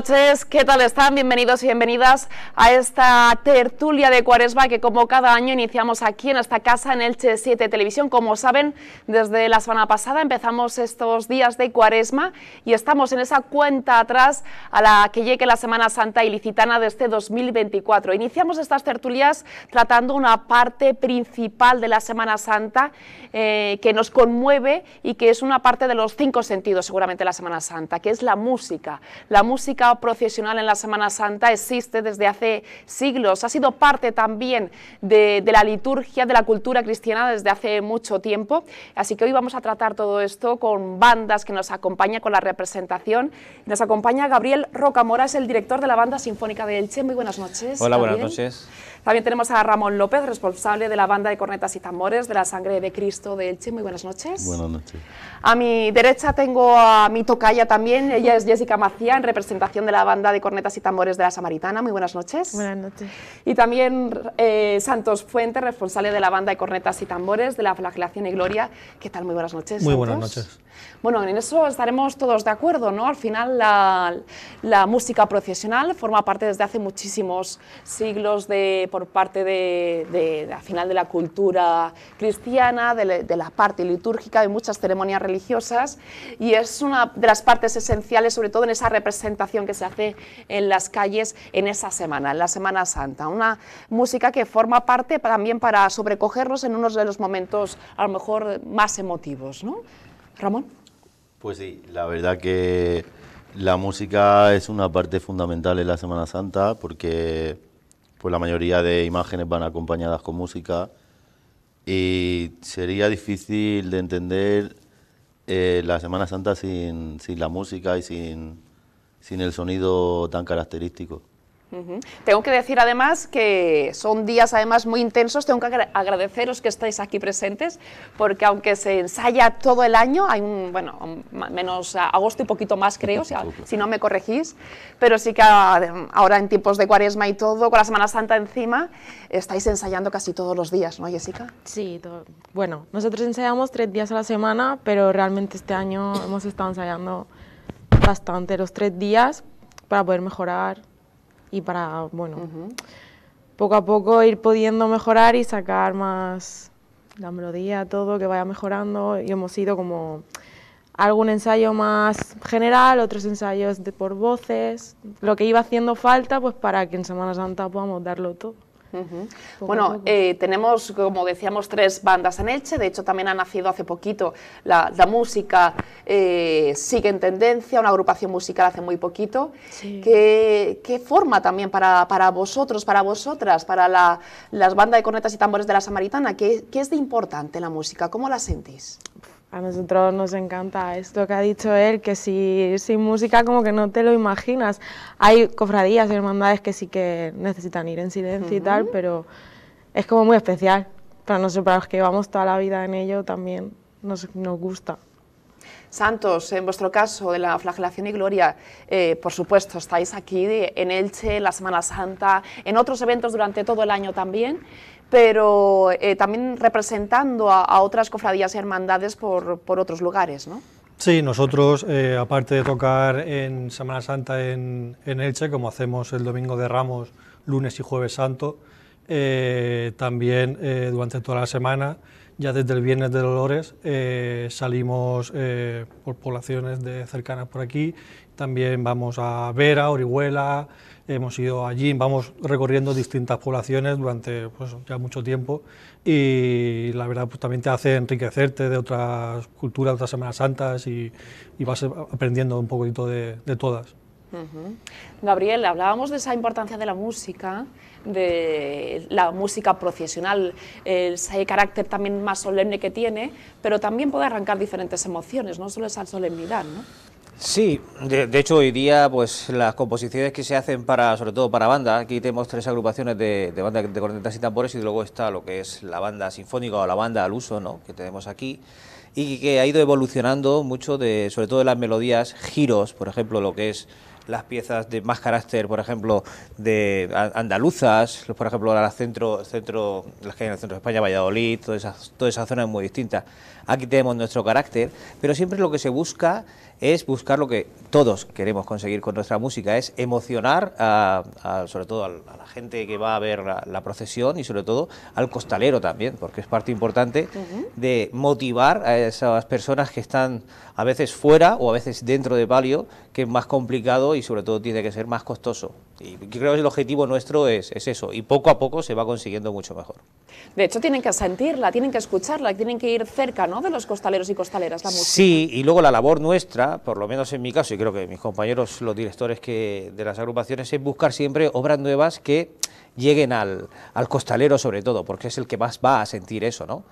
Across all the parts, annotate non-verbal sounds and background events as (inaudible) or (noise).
Entonces, ¿qué tal están? Bienvenidos y bienvenidas a esta tertulia de Cuaresma que como cada año iniciamos aquí en esta casa en Elche 7 Televisión. Como saben, desde la semana pasada empezamos estos días de Cuaresma y estamos en esa cuenta atrás a la que llegue la Semana Santa ilicitana de este 2024. Iniciamos estas tertulias tratando una parte principal de la Semana Santa eh, que nos conmueve y que es una parte de los cinco sentidos seguramente la Semana Santa, que es la música, la música procesional en la Semana Santa existe desde hace siglos, ha sido parte también de, la liturgia, de la cultura cristiana desde hace mucho tiempo, así que hoy vamos a tratar todo esto con bandas que nos acompañan con la representación. Nos acompaña Gabriel Rocamora, es el director de la Banda Sinfónica de Elche. Muy buenas noches. Hola, buenas noches. También tenemos a Ramón López, responsable de la Banda de Cornetas y Tambores de la Sangre de Cristo de Elche. Muy buenas noches. Buenas noches. A mi derecha tengo a mi tocaya también, ella es Jessica Macía, en representación de la Banda de Cornetas y Tambores de la Samaritana. Muy buenas noches. Buenas noches. Y también eh, Santos Fuente, responsable de la banda de Cornetas y Tambores de la Flagelación y Gloria. ¿Qué tal? Muy buenas noches. Muy buenas noches. Bueno, en eso estaremos todos de acuerdo, ¿no? Al final la, música procesional forma parte desde hace muchísimos siglos de, por parte de, al final de la cultura cristiana, de, la parte litúrgica, de muchas ceremonias religiosas y es una de las partes esenciales, sobre todo en esa representación que se hace en las calles en esa semana, en la Semana Santa. Una música que forma parte también para sobrecogernos en unos de los momentos a lo mejor más emotivos, ¿no? Ramón. Pues sí, la verdad que la música es una parte fundamental en la Semana Santa porque pues la mayoría de imágenes van acompañadas con música y sería difícil de entender eh, la Semana Santa sin, sin, la música y sin, sin el sonido tan característico. Tengo que decir además que son días además muy intensos, tengo que agradeceros que estáis aquí presentes, porque aunque se ensaya todo el año, hay un, bueno, menos agosto y poquito más creo, si, no me corregís, pero sí que ah, ahora en tiempos de cuaresma y todo, con la Semana Santa encima, estáis ensayando casi todos los días, ¿no Jessica? Sí, bueno, nosotros ensayamos tres días a la semana, pero realmente este año hemos estado ensayando bastante los tres días para poder mejorar y para, bueno, poco a poco ir pudiendo mejorar y sacar más la melodía, todo, que vaya mejorando. Y hemos ido como algún ensayo más general, otros ensayos de por voces, lo que iba haciendo falta, pues para que en Semana Santa podamos darlo todo. Bueno, eh, tenemos, como decíamos, tres bandas en Elche, de hecho también ha nacido hace poquito la, música eh, Sigue en Tendencia, una agrupación musical hace muy poquito. ¿Qué, forma también para, vosotros, para vosotras, para las bandas de cornetas y tambores de la Samaritana? ¿Qué, qué es de importante la música? ¿Cómo la sentís? A nosotros nos encanta esto que ha dicho él, que si sin música como que no te lo imaginas. Hay cofradías y hermandades que sí que necesitan ir en silencio y tal, pero es como muy especial. Para nosotros, para los que llevamos toda la vida en ello, también nos, gusta. Santos, en vuestro caso de la flagelación y gloria, eh, por supuesto, estáis aquí en Elche, la Semana Santa, en otros eventos durante todo el año también, pero eh, también representando a, otras cofradías y hermandades por, otros lugares, ¿no? Sí, nosotros, eh, aparte de tocar en Semana Santa en, Elche, como hacemos el domingo de Ramos, lunes y jueves santo, eh, también durante toda la semana, ya desde el viernes de Dolores, salimos por poblaciones de cercanas por aquí, también vamos a Vera, Orihuela, Hemos ido allí, vamos recorriendo distintas poblaciones durante pues, ya mucho tiempo y la verdad pues, también te hace enriquecerte de otras culturas, otras Semanas Santas y, vas aprendiendo un poquito de, todas. Gabriel, hablábamos de esa importancia de la música, de la música procesional, ese carácter también más solemne que tiene, pero también puede arrancar diferentes emociones, no solo esa solemnidad, ¿no? Sí, de, hecho hoy día pues las composiciones que se hacen para, sobre todo para banda, aquí tenemos tres agrupaciones de, de banda de cornetas y tambores y luego está lo que es la banda sinfónica o la banda al uso, ¿no? que tenemos aquí y que ha ido evolucionando mucho de, sobre todo de las melodías, giros, por ejemplo, lo que es las piezas de más carácter, por ejemplo, de andaluzas, por ejemplo, las centro, centro, las que hay en el centro de España, Valladolid, todas esa, toda esa zona es muy distinta aquí tenemos nuestro carácter, pero siempre lo que se busca es buscar lo que todos queremos conseguir con nuestra música, es emocionar sobre todo a, la gente que va a ver la, procesión y sobre todo al costalero también, porque es parte importante de motivar a esas personas que están a veces fuera o a veces dentro de palio, que es más complicado y sobre todo tiene que ser más costoso. Y creo que el objetivo nuestro es eso, y poco a poco se va consiguiendo mucho mejor. De hecho, tienen que sentirla, tienen que escucharla, tienen que ir cerca ¿no? de los costaleros y costaleras, la música. Sí, y luego la labor nuestra, por lo menos en mi caso, y creo que mis compañeros, los directores que, de las agrupaciones, es buscar siempre obras nuevas que lleguen al, al costalero sobre todo, porque es el que más va a sentir eso, ¿no?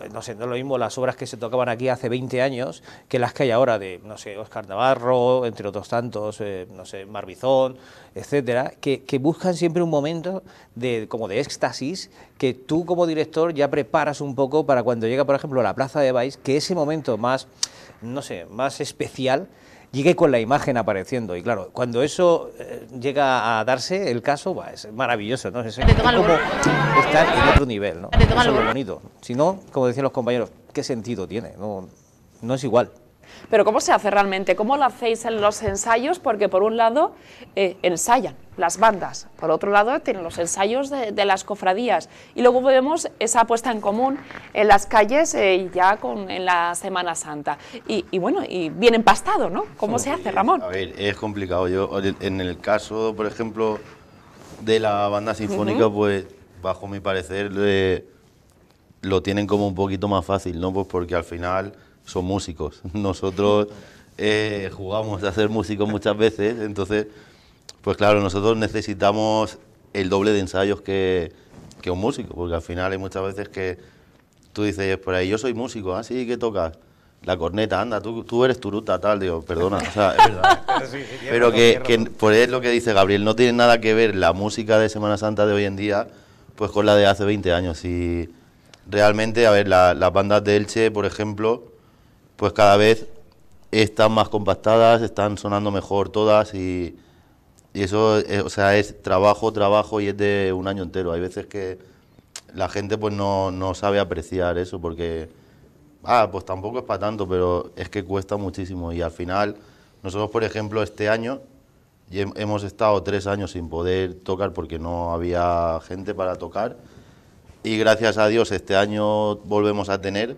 Eh, no sé, no es lo mismo las obras que se tocaban aquí hace 20 años que las que hay ahora de, no sé, Oscar Navarro, entre otros tantos, eh, no sé, Marbizón, etcétera, que, buscan siempre un momento de, como de éxtasis que tú como director ya preparas un poco para cuando llega, por ejemplo, a la Plaza de Baix, que ese momento más, no sé, más especial llegué con la imagen apareciendo. Y claro, cuando eso eh, llega a darse, el caso, va, es maravilloso, ¿no? Es, como estar en otro nivel, ¿no? es lo bonito. Si no, como decían los compañeros, ¿qué sentido tiene? No, no es igual. Pero ¿cómo se hace realmente? ¿Cómo lo hacéis en los ensayos? Porque por un lado eh, ensayan las bandas, por otro lado tienen los ensayos de, las cofradías y luego vemos esa puesta en común en las calles eh, ya con, en la Semana Santa. Y, bueno, y bien empastado, ¿no? ¿Cómo se hace, Ramón? A ver, es complicado. Yo en el caso, por ejemplo, de la banda sinfónica, pues bajo mi parecer... Eh, lo tienen como un poquito más fácil, ¿no? Pues porque al final son músicos. (laughs) Nosotros eh, jugamos a ser músicos muchas veces, entonces, pues claro, nosotros necesitamos el doble de ensayos que, que un músico, porque al final hay muchas veces que tú dices, por ahí, yo soy músico, ah sí, ¿qué tocas la corneta, anda, tú, tú eres turuta, tal, digo, perdona, o sea, (laughs) Pero, que, que, por pues es lo que dice Gabriel, no tiene nada que ver la música de Semana Santa de hoy en día, pues con la de hace 20 años. Y realmente, a ver, las bandas de Elche, por ejemplo, pues cada vez están más compactadas, están sonando mejor todas y, eso, es, eh, o sea, es trabajo, trabajo y es de un año entero. Hay veces que la gente pues no, sabe apreciar eso porque, ah, pues tampoco es para tanto, pero es que cuesta muchísimo y al final, nosotros por ejemplo este año hemos estado tres años sin poder tocar porque no había gente para tocar. Y gracias a Dios este año volvemos a tener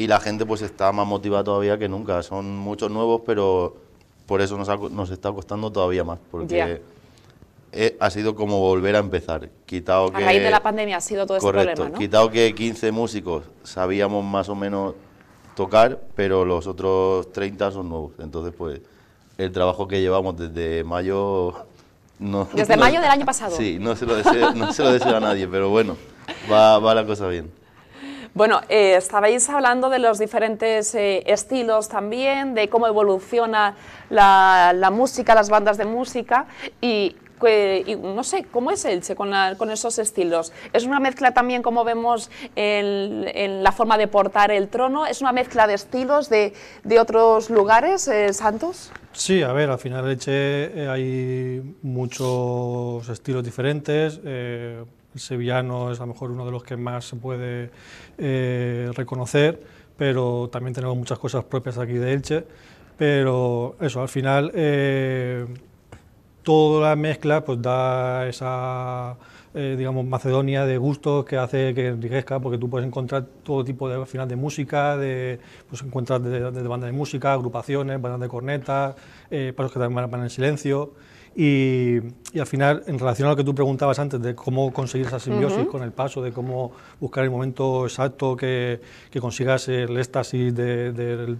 y la gente pues está más motivada todavía que nunca. Son muchos nuevos, pero por eso nos, está costando todavía más, porque ha sido como volver a empezar. Quitado a que, raíz de la pandemia ha sido todo este correcto, ese problema, ¿no? Quitado que 15 músicos sabíamos más o menos tocar, pero los otros 30 son nuevos. Entonces, pues, el trabajo que llevamos desde mayo... desde (laughs) mayo del año pasado. Sí, no se lo deseo, no se lo a nadie, pero bueno, va, va la cosa bien. Bueno, eh, estabais hablando de los diferentes eh, estilos también, de cómo evoluciona la, música, las bandas de música y no sé, ¿cómo es Elche con, con, esos estilos? ¿Es una mezcla también, como vemos en, la forma de portar el trono? ¿Es una mezcla de estilos de, otros lugares, eh, Santos? Sí, a ver, al final Elche hay muchos estilos diferentes, el sevillano es a lo mejor uno de los que más se puede eh, reconocer, pero también tenemos muchas cosas propias aquí de Elche. Pero eso, al final, eh, toda la mezcla pues da esa, eh, digamos, Macedonia de gustos que hace que enriquezca, porque tú puedes encontrar todo tipo de, al final, de música, de, pues de, bandas de música, agrupaciones, bandas de cornetas, pasos que también van en silencio. Y, al final, en relación a lo que tú preguntabas antes de cómo conseguir esa simbiosis con el paso, de cómo buscar el momento exacto que, consigas el éxtasis del,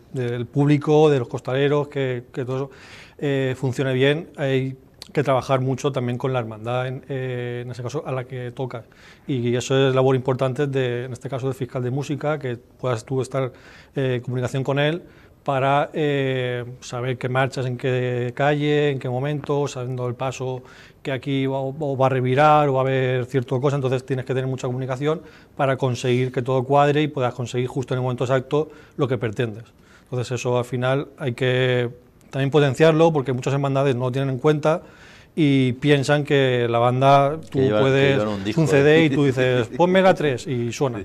público, de los costaleros, que, todo eh, funcione bien, hay que trabajar mucho también con la hermandad, eh, en, ese caso, a la que tocas. Y eso es labor importante, en este caso, del fiscal de música, que puedas tú estar eh, en comunicación con él para eh, saber qué marchas, en qué calle, en qué momento, sabiendo el paso que aquí va, o va a revirar o va a haber cierta cosa, entonces tienes que tener mucha comunicación para conseguir que todo cuadre y puedas conseguir justo en el momento exacto lo que pretendes. Entonces eso al final hay que también potenciarlo porque muchas hermandades no lo tienen en cuenta y piensan que la banda, tú puedes un, CD y tú dices, ponme la 3 y suena.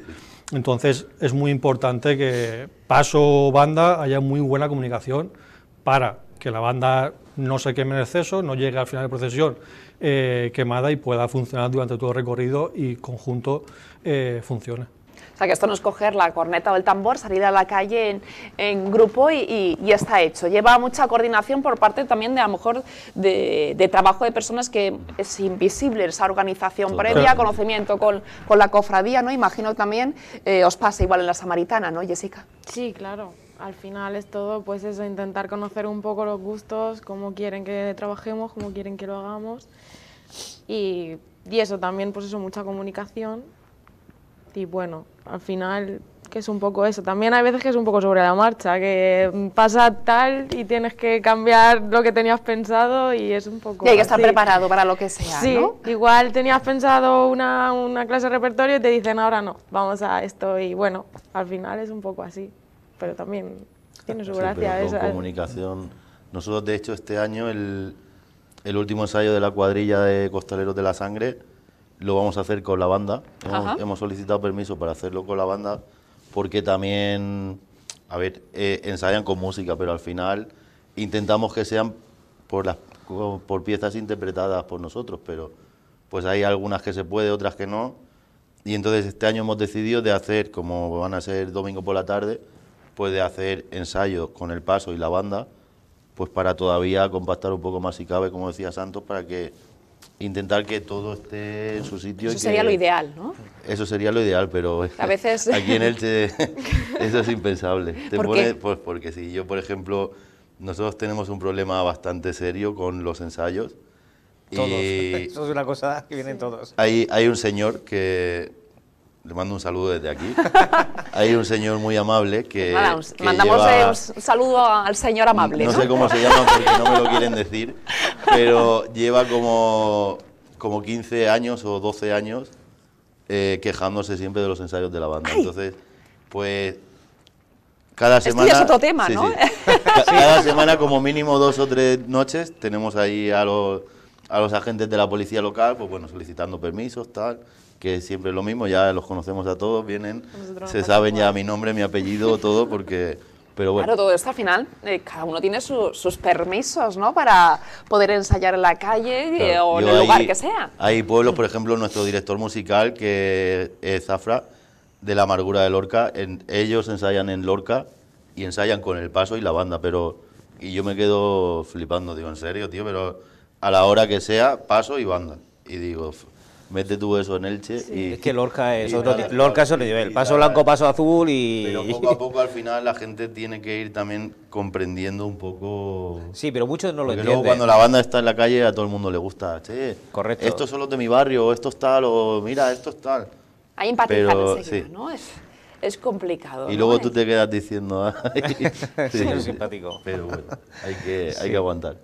Entonces es muy importante que paso banda haya muy buena comunicación para que la banda no se queme en exceso, no llegue al final de procesión eh, quemada y pueda funcionar durante todo el recorrido y conjunto eh, funcione. O sea, que esto no es coger la corneta o el tambor, salir a la calle en, grupo y, está hecho. Lleva mucha coordinación por parte también de, a lo mejor, de, trabajo de personas que es invisible esa organización previa, conocimiento con, con, la cofradía, ¿no? Imagino también eh, os pasa igual en la Samaritana, ¿no, Jessica? Sí, claro. Al final es todo, pues eso, intentar conocer un poco los gustos, cómo quieren que trabajemos, cómo quieren que lo hagamos. Y, y eso también, pues eso, mucha comunicación y bueno, al final que es un poco eso. También hay veces que es un poco sobre la marcha, que pasa tal y tienes que cambiar lo que tenías pensado y es un poco... Y hay que estar preparado para lo que sea, sí, igual tenías pensado una, clase de repertorio y te dicen ahora no, vamos a esto y bueno, al final es un poco así, pero también tiene su gracia. Pero esa. Eh. comunicación, nosotros de hecho este año el, el último ensayo de la cuadrilla de Costaleros de la Sangre lo vamos a hacer con la banda. Hemos, solicitado permiso para hacerlo con la banda porque también, a ver, eh, ensayan con música, pero al final intentamos que sean por, las, por piezas interpretadas por nosotros, pero pues hay algunas que se puede, otras que no. Y entonces este año hemos decidido de hacer, como van a ser domingo por la tarde, pues de hacer ensayos con el paso y la banda, pues para todavía compactar un poco más si cabe, como decía Santos, para que intentar que todo esté en su sitio. Eso sería lo ideal, ¿no? Eso sería lo ideal, pero a veces (laughs) aquí en el... (laughs) eso es impensable. Pues porque si yo, por ejemplo, nosotros tenemos un problema bastante serio con los ensayos. Todos, y (laughs) eso es una cosa que vienen todos. Hay, hay un señor que le mando un saludo desde aquí. (laughs) Hay un señor muy amable que. mandamos eh, un saludo al señor amable. No, sé cómo se llama porque no me lo quieren (laughs) decir, pero lleva como, como 15 años o 12 años eh, quejándose siempre de los ensayos de la banda. Entonces, pues. Cada semana. es otro tema, ¿no? (laughs) cada semana, como mínimo dos o tres noches, tenemos ahí a los a los agentes de la policía local, pues bueno, solicitando permisos, tal, que siempre es lo mismo, ya los conocemos a todos, vienen, se saben ya mi nombre, mi apellido, todo, porque... Pero bueno. Claro, todo esto al final, eh, cada uno tiene sus permisos, ¿no? Para poder ensayar en la calle eh, o en el lugar que sea. Hay pueblos, por ejemplo, nuestro director musical, que es Zafra, de la Amargura de Lorca, ellos ensayan en Lorca y ensayan con el paso y la banda, pero... Y yo me quedo flipando, digo, en serio, tío, pero a la hora que sea, paso y banda. Y digo, mete tú eso en Elche. che Y, es que Lorca es otro, Lorca es otro nivel. Paso blanco, paso azul y. Pero (laughs) poco a poco al final la gente tiene que ir también comprendiendo un poco. Sí, pero muchos no lo entienden. Luego cuando la banda está en la calle a todo el mundo le gusta. Che, Correcto. Estos son los de mi barrio, esto es tal, o mira, esto es tal. Hay empatía ¿no? Es, es, complicado. Y luego tú te quedas diciendo. Ay, (laughs) sí, es simpático. Pero bueno, hay que, hay que aguantar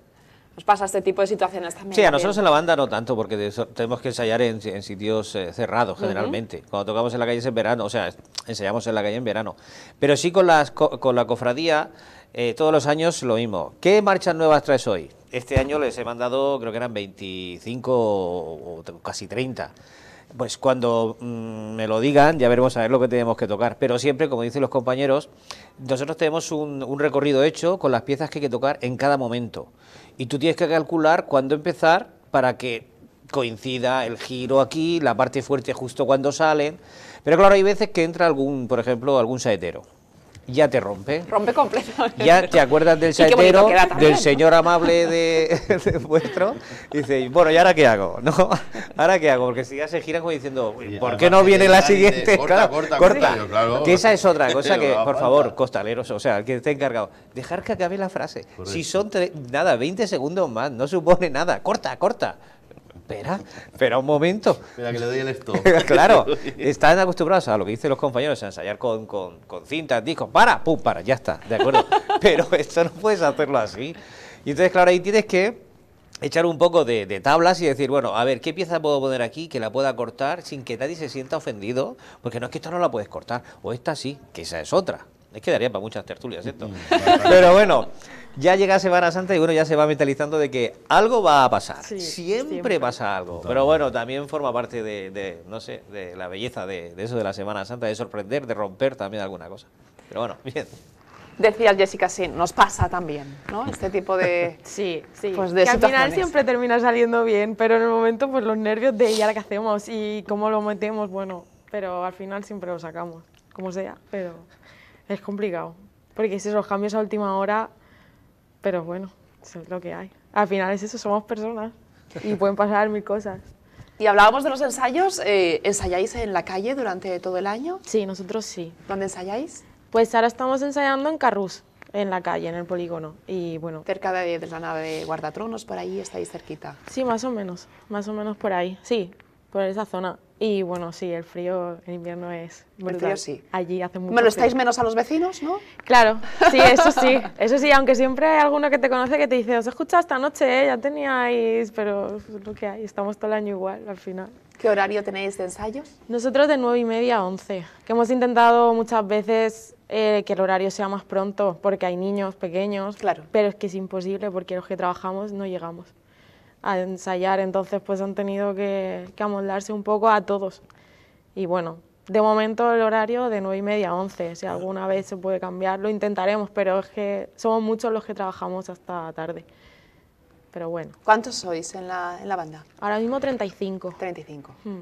pasa este tipo de situaciones también. Sí, a nosotros en la banda no tanto, porque tenemos que ensayar en, sitios eh, cerrados generalmente. Cuando tocamos en la calle es en verano, o sea, ensayamos en la calle en verano. Pero sí con, las, con la cofradía, eh, todos los años lo mismo. ¿Qué marchas nuevas traes hoy? Este año les he mandado, creo que eran 25 o, casi 30. Pues cuando mm, me lo digan ya veremos a ver lo que tenemos que tocar. Pero siempre, como dicen los compañeros, nosotros tenemos un, un recorrido hecho con las piezas que hay que tocar en cada momento y tú tienes que calcular cuándo empezar para que coincida el giro aquí, la parte fuerte justo cuando salen. Pero claro, hay veces que entra algún, por ejemplo, algún saetero ya te rompe. Rompe completo. Ya te acuerdas del saetero, del señor amable de, (laughs) vuestro, y bueno, ¿y ahora qué hago? ¿No? (laughs) ¿Ahora qué hago? Porque si ya se giran como diciendo, ¿por qué no viene la siguiente? Corta, corta, corta. Que esa es otra cosa (laughs) que, por favor, costaleros, o sea, el que esté encargado, dejar que acabe la frase. Si son, nada, 20 segundos más, no supone nada. Corta, corta espera, espera un momento. Espera que le doy el stop. (laughs) claro, (laughs) están acostumbrados a lo que dicen los compañeros, a ensayar con, cintas, discos, para, pum, para, ya está, de acuerdo. (laughs) Pero esto no puedes hacerlo así. Y entonces, claro, ahí tienes que echar un poco de, tablas y decir, bueno, a ver, ¿qué pieza puedo poner aquí que la pueda cortar sin que nadie se sienta ofendido? Porque no es que esto no la puedes cortar, o esta sí, que esa es otra. Es que daría para muchas tertulias esto. Pero bueno, ya llega Semana Santa y uno ya se va mentalizando de que algo va a pasar. siempre, pasa algo. Pero bueno, también forma parte de, no sé, de la belleza de, eso de la Semana Santa, de sorprender, de romper también alguna cosa. Pero bueno, bien decía Jessica, sí, nos pasa también, ¿no? Este tipo de (laughs) Sí, sí. Pues de que al final siempre termina saliendo bien, pero en el momento pues los nervios de ya que hacemos y cómo lo metemos, bueno, pero al final siempre lo sacamos, como sea, pero es complicado, porque si esos cambios a última hora pero bueno, es lo que hay. Al final es eso, somos personas y pueden pasar mil cosas. Y hablábamos de los ensayos, eh, ¿ensayáis en la calle durante todo el año? Sí, nosotros sí. ¿Dónde ensayáis? Pues ahora estamos ensayando en Carrús, en la calle, en el polígono. Y bueno. Cerca de, de la nave de guardatronos, por ahí estáis cerquita. Sí, más o menos, más o menos por ahí. Sí, por esa zona. Y bueno, sí, el frío en invierno es brutal. El frío sí. Allí hace mucho Bueno, estáis menos a los vecinos, ¿no? Claro, sí, (laughs) eso sí. Eso sí, aunque siempre hay alguno que te conoce que te dice, os he escuchado esta noche, ¿eh? ya teníais, pero es lo que hay, estamos todo el año igual al final. ¿Qué horario tenéis de ensayos? Nosotros de 9 y media a 11, que hemos intentado muchas veces eh, que el horario sea más pronto, porque hay niños pequeños, claro. pero es que es imposible porque los que trabajamos no llegamos a ensayar, entonces pues han tenido que, amoldarse un poco a todos. Y bueno, de momento el horario de 9 y media a 11, si alguna vez se puede cambiar lo intentaremos, pero es que somos muchos los que trabajamos hasta tarde. Pero bueno. ¿Cuántos sois en la, banda? Ahora mismo 35. 35. Mm.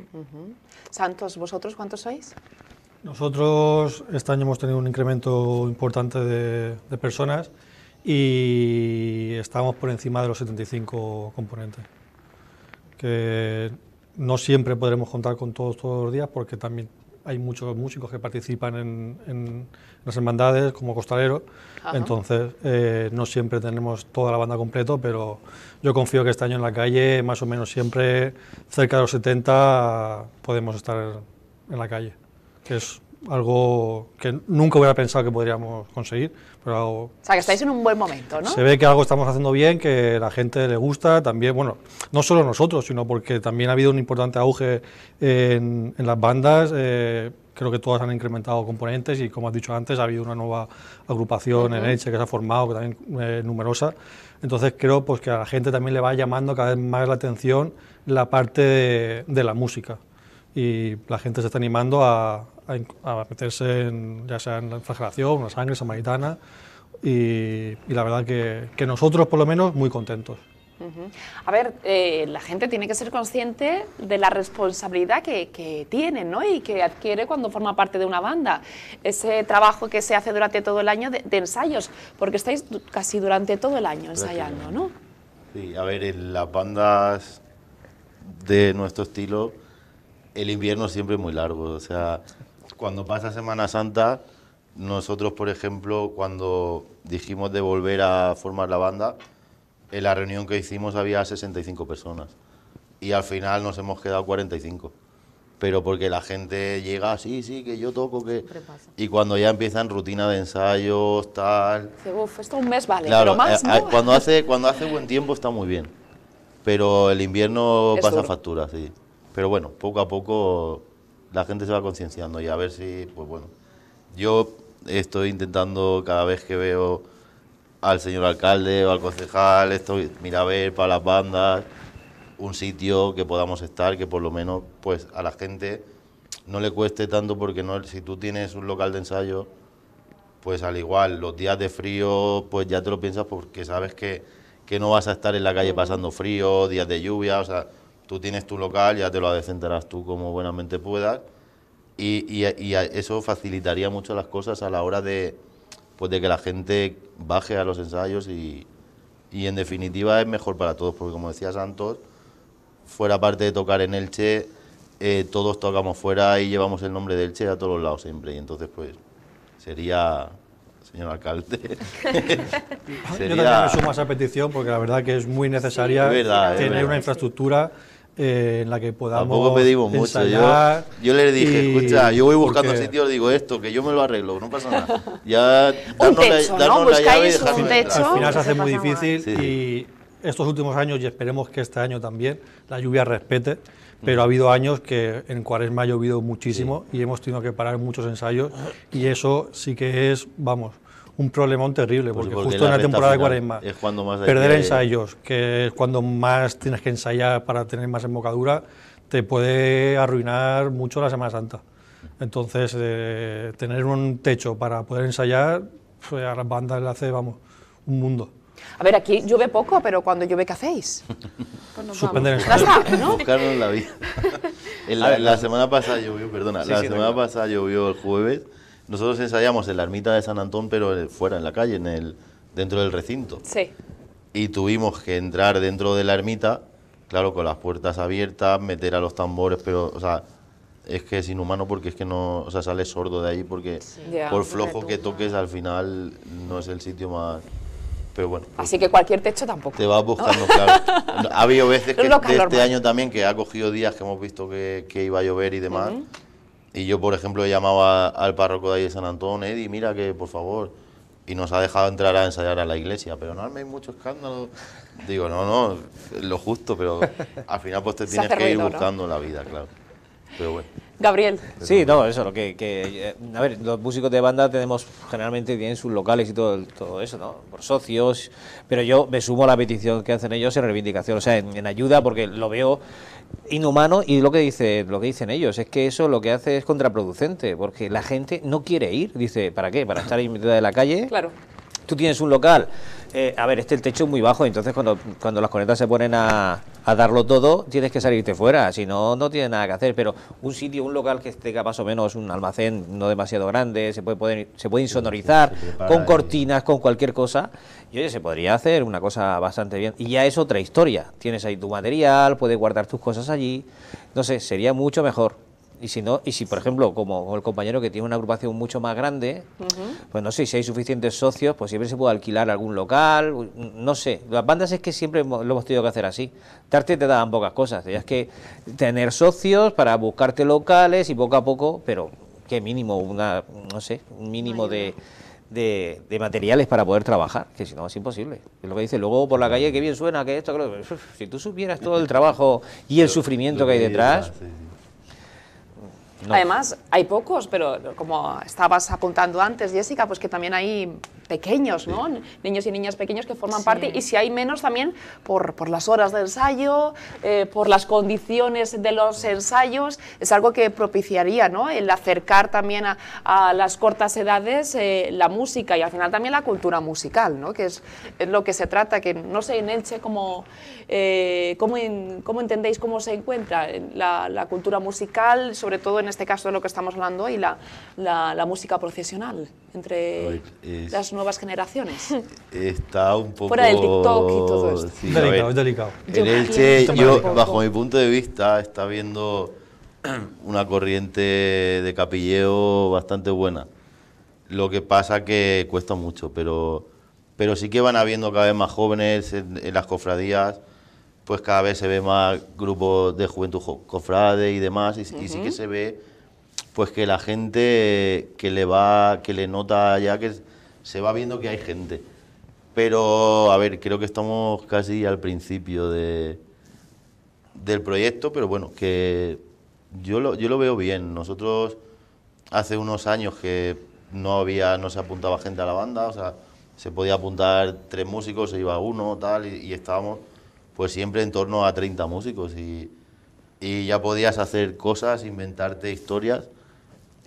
Santos, ¿vosotros cuántos sois? Nosotros este año hemos tenido un incremento importante de personas y estamos por encima de los 75 componentes. Que no siempre podremos contar con todos todos los días porque también hay muchos músicos que participan en, las hermandades como costaleros, entonces eh, no siempre tenemos toda la banda completo, pero yo confío que este año en la calle, más o menos siempre cerca de los 70, podemos estar en la calle, que es algo que nunca hubiera pensado que podríamos conseguir. Pero o sea, que estáis en un buen momento, ¿no? Se ve que algo estamos haciendo bien, que la gente le gusta, también, bueno, no solo nosotros, sino porque también ha habido un importante auge en, las bandas. Eh, creo que todas han incrementado componentes y, como has dicho antes, ha habido una nueva agrupación en Elche que se ha formado, que también es eh, numerosa. Entonces creo pues, que a la gente también le va llamando cada vez más la atención la parte de la música y la gente se está animando a, a, meterse en, ya sea en la flagelación, la sangre samaritana, y, y la verdad que, que, nosotros, por lo menos, muy contentos. A ver, eh, la gente tiene que ser consciente de la responsabilidad que, que tiene ¿no? y que adquiere cuando forma parte de una banda. Ese trabajo que se hace durante todo el año de, de ensayos, porque estáis casi durante todo el año ensayando, ¿no? Sí, a ver, en las bandas de nuestro estilo, el invierno siempre es muy largo, o sea, cuando pasa Semana Santa, nosotros, por ejemplo, cuando dijimos de volver a formar la banda, en la reunión que hicimos había 65 personas y al final nos hemos quedado 45. Pero porque la gente llega, sí, sí, que yo toco, que... Y cuando ya empiezan rutina de ensayos, tal... Uf, esto un mes vale, claro, pero más, eh, eh, cuando, hace, cuando hace buen tiempo está muy bien, pero el invierno pasa factura, sí. Pero bueno, poco a poco la gente se va concienciando y a ver si, pues bueno, yo estoy intentando cada vez que veo al señor alcalde o al concejal, estoy mira, a ver, para las bandas, un sitio que podamos estar, que por lo menos pues a la gente no le cueste tanto porque no, si tú tienes un local de ensayo, pues al igual, los días de frío, pues ya te lo piensas porque sabes que, que no vas a estar en la calle pasando frío, días de lluvia, o sea, Tú tienes tu local, ya te lo adecentarás tú como buenamente puedas. Y, eso facilitaría mucho las cosas a la hora de, pues de que la gente baje a los ensayos y, y en definitiva es mejor para todos, porque como decía Santos, fuera parte de tocar en Elche, eh, todos tocamos fuera y llevamos el nombre de Elche a todos lados siempre. Y entonces, pues, sería, señor alcalde, (laughs) sería... Yo también me sumo a esa petición porque la verdad que es muy necesaria tener una infraestructura eh, en la que podamos. ensayar... Yo, yo les dije, escucha, yo voy buscando porque... sitios, digo esto, que yo me lo arreglo, no pasa nada. (laughs) Ya, ¿no? La Al final se hace muy difícil y estos últimos años, y esperemos que este año también, la lluvia respete pero ha habido años que en Cuaresma ha llovido muchísimo y hemos tenido que parar muchos ensayos y eso sí que es, vamos, un problemón terrible, pues porque, justo en la temporada de cuaresma, es cuando más perder que... ensayos, que es cuando más tienes que ensayar para tener más embocadura, te puede arruinar mucho la Semana Santa. Entonces, eh, tener un techo para poder ensayar, pues a las bandas le hace, vamos, un mundo. A ver, aquí llueve poco, pero cuando llueve, ¿qué hacéis? (laughs) Pues Suspender ensayos. ¿no? la vida. (laughs) la, semana pasada llovió, perdona, la semana pasada llovió el jueves nosotros ensayamos en la ermita de San Antón, pero eh, fuera, en la calle, en el, dentro del recinto. Sí. Y tuvimos que entrar dentro de la ermita, claro, con las puertas abiertas, meter a los tambores, pero, o sea, es que es inhumano porque es que no, o sea, sales sordo de ahí porque por flojo que toques al final no es el sitio más... Pero bueno. Así que cualquier techo tampoco. Te vas buscando, claro. Ha habido veces (laughs) que este año también que ha cogido días que hemos visto que, iba a llover y demás. Y yo, por ejemplo, he llamado al párroco de ahí de San Antón, Eddie, mira que por favor. Y nos ha dejado entrar a ensayar a la iglesia, pero no hay mucho escándalo. Digo, no, no, lo justo, pero al final pues te tienes que ir buscando la vida, claro. Pero bueno. Gabriel. Sí, no, eso, lo que, eh, A ver, los músicos de banda tenemos, generalmente tienen sus locales y todo, todo eso, ¿no? Por socios, pero yo me sumo a la petición que hacen ellos en reivindicación, o sea, en, ayuda, porque lo veo inhumano y lo que dice lo que dicen ellos es que eso lo que hace es contraproducente porque la gente no quiere ir dice para qué para estar en mitad de la calle claro tú tienes un local eh, a ver este el techo es muy bajo entonces cuando cuando las conetas se ponen a a darlo todo, tienes que salirte fuera, si no, no tienes nada que hacer. Pero un sitio, un local que esté más o menos, un almacén no demasiado grande, se puede, poder, se puede insonorizar con cortinas, con cualquier cosa, y se podría hacer una cosa bastante bien. Y ya es otra historia, tienes ahí tu material, puedes guardar tus cosas allí, no sé, sería mucho mejor. Y si no, y si por ejemplo, como el compañero que tiene una agrupación mucho más grande, pues no sé, si hay suficientes socios, pues siempre se puede alquilar algún local, no sé. Las bandas es que siempre lo hemos tenido que hacer así. Tarte te daban pocas cosas, tenías que tener socios para buscarte locales y poco a poco, pero ...que mínimo, una, no sé, un mínimo de... De, materiales para poder trabajar, que si no es imposible. Es lo que dice luego por la calle, que bien suena, que esto, que lo, Si tú supieras todo el trabajo y el sufrimiento que, hay detrás... Además, hay pocos, pero como estabas apuntando antes, Jessica, pues que también hay pequeños, ¿no? Niños y niñas pequeños que forman parte, y si hay menos también por, por las horas de ensayo, eh, por las condiciones de los ensayos, es algo que propiciaría, ¿no? El acercar también a, las cortas edades eh, la música y al final también la cultura musical, ¿no? Que es, es lo que se trata, que no sé eh, en Elche cómo, cómo, cómo entendéis cómo se encuentra la, la cultura musical, sobre todo en este caso de lo que estamos hablando hoy, la, la, música profesional entre las nuevas generaciones. Está un poco... Fuera del TikTok y todo esto. delicado, Elche, yo, bajo mi punto de vista, está viendo (clears throat) una corriente de capilleo bastante buena. Lo que pasa que cuesta mucho, pero, pero sí que van habiendo cada vez más jóvenes en las cofradías pues cada vez se ve más grupos de juventud cofrade y demás, y, sí que se ve pues que la gente que le va, que le nota ya que se va viendo que hay gente. Pero, a ver, creo que estamos casi al principio de, del proyecto, pero bueno, que yo lo, yo lo veo bien. Nosotros hace unos años que no había, no se apuntaba gente a la banda, o sea, se podía apuntar tres músicos, se iba uno, tal, y estábamos pues siempre en torno a 30 músicos y, y ya podías hacer cosas, inventarte historias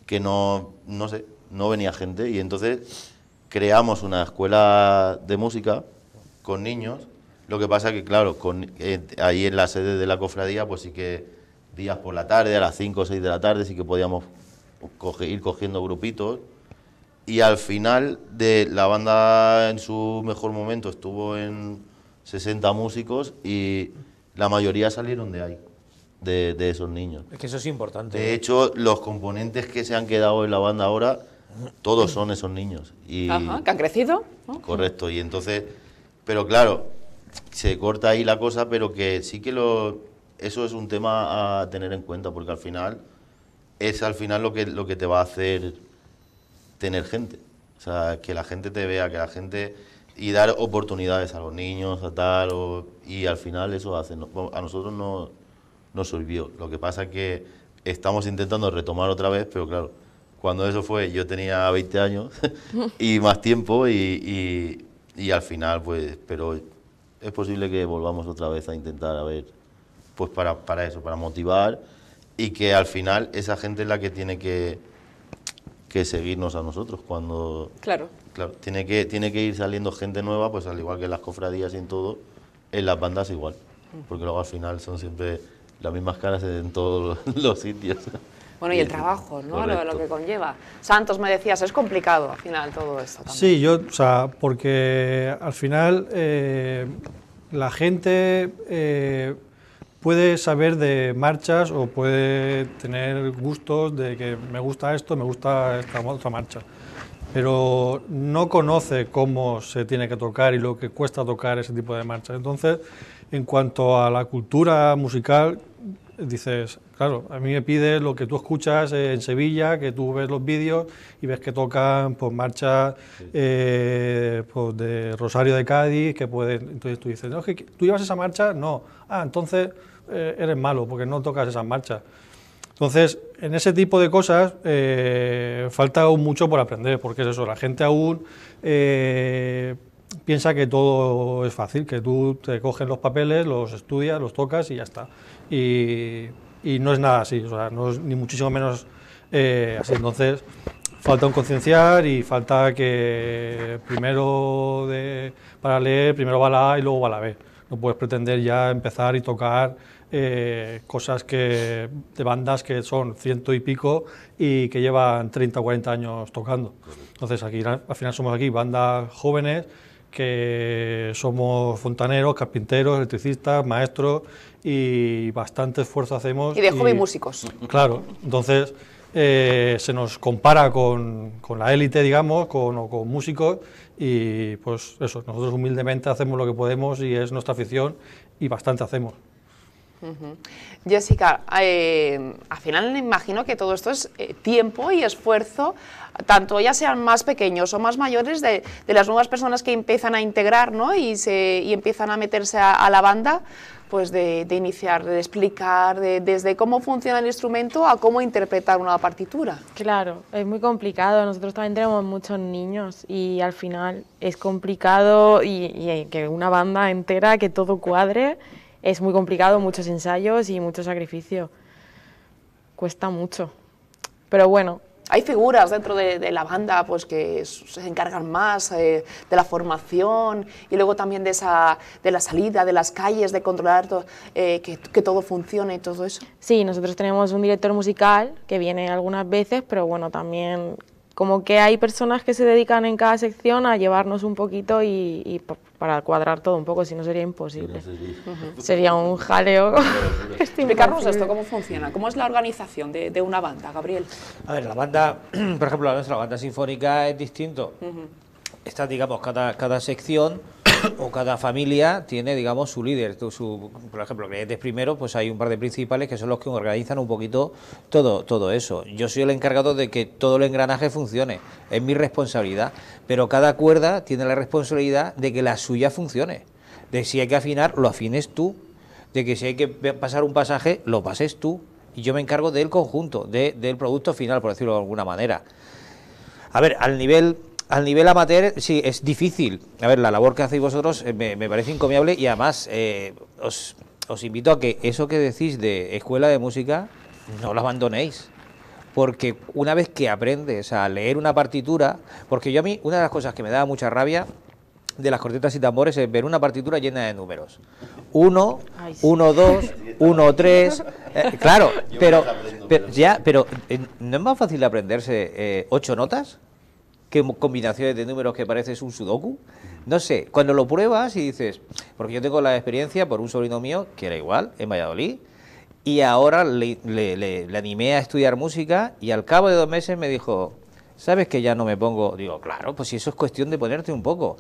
que no, no sé, no venía gente y entonces creamos una escuela de música con niños. Lo que pasa que, claro, con, eh, ahí en la sede de la cofradía, pues sí que días por la tarde, a las 5 o 6 de la tarde, sí que podíamos ir cogiendo grupitos. Y al final de la banda en su mejor momento estuvo en 60 músicos y la mayoría salieron de ahí, de, esos niños. Es que eso es importante. De hecho, los componentes que se han quedado en la banda ahora, todos son esos niños. Y, Ajá, que han crecido. Correcto, y entonces, pero claro, se corta ahí la cosa, pero que sí que lo, eso es un tema a tener en cuenta, porque al final es al final lo que, lo que te va a hacer tener gente. O sea, que la gente te vea, que la gente y dar oportunidades a los niños, a tal, y al final eso hace. a nosotros no nos sirvió. Lo que pasa es que estamos intentando retomar otra vez, pero claro, cuando eso fue yo tenía 20 años (laughs) y más tiempo y, y, y, al final pues, pero es posible que volvamos otra vez a intentar a ver, pues para, eso, para motivar y que al final esa gente es la que tiene que, que seguirnos a nosotros cuando... Claro Claro, tiene que, tiene que ir saliendo gente nueva, pues al igual que las cofradías y en todo, en las bandas igual. Porque luego al final son siempre las mismas caras en todos (laughs) los sitios. Bueno, y el trabajo, ¿no? Lo, que conlleva. Santos, me decías, es complicado al final todo esto. Sí, yo, o sea, porque al final eh, la gente eh, puede saber de marchas o puede tener gustos de que me gusta esto, me gusta esta otra marcha pero no conoce cómo se tiene que tocar y lo que cuesta tocar ese tipo de marchas. Entonces, en cuanto a la cultura musical, dices, claro, a mí me pide lo que tú escuchas eh, en Sevilla, que tú ves los vídeos y ves que tocan pues, marchas eh, pues, de Rosario de Cádiz, que pueden... Entonces tú dices, no, que tú llevas esa marcha, no. Ah, entonces eh, eres malo porque no tocas esas marchas. Entonces, en ese tipo de cosas eh, falta aún mucho por aprender, porque es eso, la gente aún eh, piensa que todo es fácil, que tú te coges los papeles, los estudias, los tocas y ya está. Y, no es nada así, o sea, no ni muchísimo menos eh, así. Entonces, falta un concienciar y falta que primero para leer, primero va la A y luego va la B. No puedes pretender ya empezar y tocar eh, cosas que, de bandas que son ciento y pico y que llevan 30 o 40 años tocando. Entonces, aquí al final somos aquí bandas jóvenes que somos fontaneros, carpinteros, electricistas, maestros y bastante esfuerzo hacemos. Y de mis músicos. Claro, entonces eh, se nos compara con, con la élite, digamos, con, con músicos y pues eso, nosotros humildemente hacemos lo que podemos y es nuestra afición y bastante hacemos. Jessica, eh, al final me imagino que todo esto es eh, tiempo y esfuerzo, tanto ya sean más pequeños o más mayores, de, las nuevas personas que empiezan a integrar y, se, empiezan a meterse a, la banda, pues de, iniciar, de explicar, desde cómo funciona el instrumento a cómo interpretar una partitura. Claro, es muy complicado. Nosotros también tenemos muchos niños y al final es complicado y que una banda entera, que todo cuadre es muy complicado, muchos ensayos y mucho sacrificio. Cuesta mucho. Pero bueno, hay figuras dentro de, la banda pues que se encargan más eh, de la formación y luego también de esa de la salida de las calles de controlar eh, que, que, todo funcione y todo eso sí nosotros tenemos un director musical que viene algunas veces pero bueno también como que hay personas que se dedican en cada sección a llevarnos un poquito y, para cuadrar todo un poco, si no sería imposible. sería. un jaleo. (laughs) (laughs) Explicarnos esto, ¿cómo funciona? ¿Cómo es la organización de, una banda, Gabriel? A ver, la banda, (clears throat) por ejemplo, la nuestra, banda sinfónica es distinto. Está, digamos, cada, cada sección o cada familia tiene, digamos, su líder. por ejemplo, clientes primero, pues hay un par de principales que son los que organizan un poquito todo, todo eso. Yo soy el encargado de que todo el engranaje funcione, es mi responsabilidad, pero cada cuerda tiene la responsabilidad de que la suya funcione. De si hay que afinar, lo afines tú. De que si hay que pasar un pasaje, lo pases tú. Y yo me encargo del conjunto, del producto final, por decirlo de alguna manera. A ver, al nivel al nivel amateur sí es difícil. A ver, la labor que hacéis vosotros eh, me, parece encomiable y además eh, os, invito a que eso que decís de escuela de música no lo abandonéis. Porque una vez que aprendes a leer una partitura, porque yo a mí una de las cosas que me daba mucha rabia de las cortetas y tambores es ver una partitura llena de números. Uno, uno, dos, uno, tres. (laughs) Eh, claro, pero, ya, pero ¿no es más fácil de aprenderse ocho notas? ...qué combinaciones de números que pareces un sudoku. No sé, cuando lo pruebas y dices, porque yo tengo la experiencia por un sobrino mío que era igual en Valladolid, y ahora le, animé a estudiar música y al cabo de dos meses me dijo, ¿sabes que ya no me pongo? Digo, claro, pues si eso es cuestión de ponerte un poco.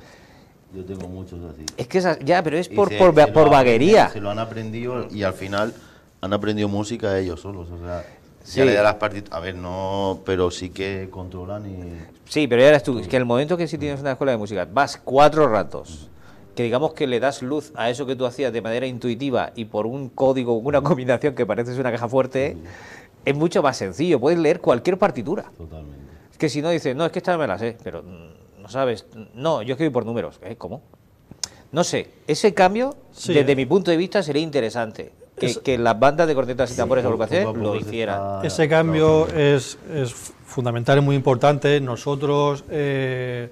Yo tengo muchos así. Es que ya, pero es por, por, por vaguería. Se lo han aprendido y al final han aprendido música ellos solos. O sea, Sí. le das partituras. A ver, no, pero sí que controlan y. Sí, pero ya eres tú. Es que el momento que si tienes una escuela de música, vas cuatro ratos, que digamos que le das luz a eso que tú hacías de manera intuitiva y por un código, una combinación que parece una caja fuerte, es mucho más sencillo. Puedes leer cualquier partitura. Totalmente. Es que si no dices, no, es que esta me la sé, pero mm, no sabes. No, yo escribo por números. ¿Eh? ¿Cómo? No sé, ese cambio, desde mi punto de vista, sería interesante que, las bandas de cornetas y tambores lo hicieran. Ese cambio es, fundamental, es muy importante. Nosotros eh,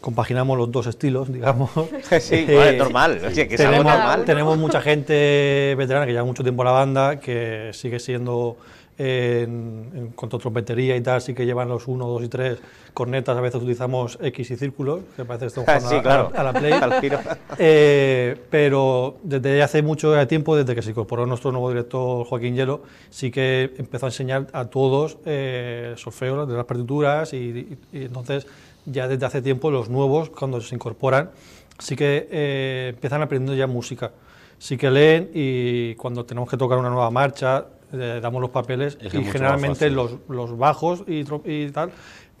compaginamos los dos estilos, digamos. (laughs) sí, eh, es normal. tenemos, normal. Tenemos mucha gente veterana que lleva mucho tiempo en la banda, que sigue siendo en, a trompetería y tal, sí que llevan los 1, 2 y 3 cornetas, a veces utilizamos X y círculos, que parece esto un (laughs) ah, a, la Play. (laughs) Eh, pero desde hace mucho tiempo, desde que se incorporó nuestro nuevo director Joaquín Hielo, sí que empezó a enseñar a todos eh, solfeo de las partituras y, entonces ya desde hace tiempo los nuevos, cuando se incorporan, sí que eh, empiezan aprendiendo ya música. Sí que leen y cuando tenemos que tocar una nueva marcha, eh, damos los papeles y generalmente los, bajos y, y, tal,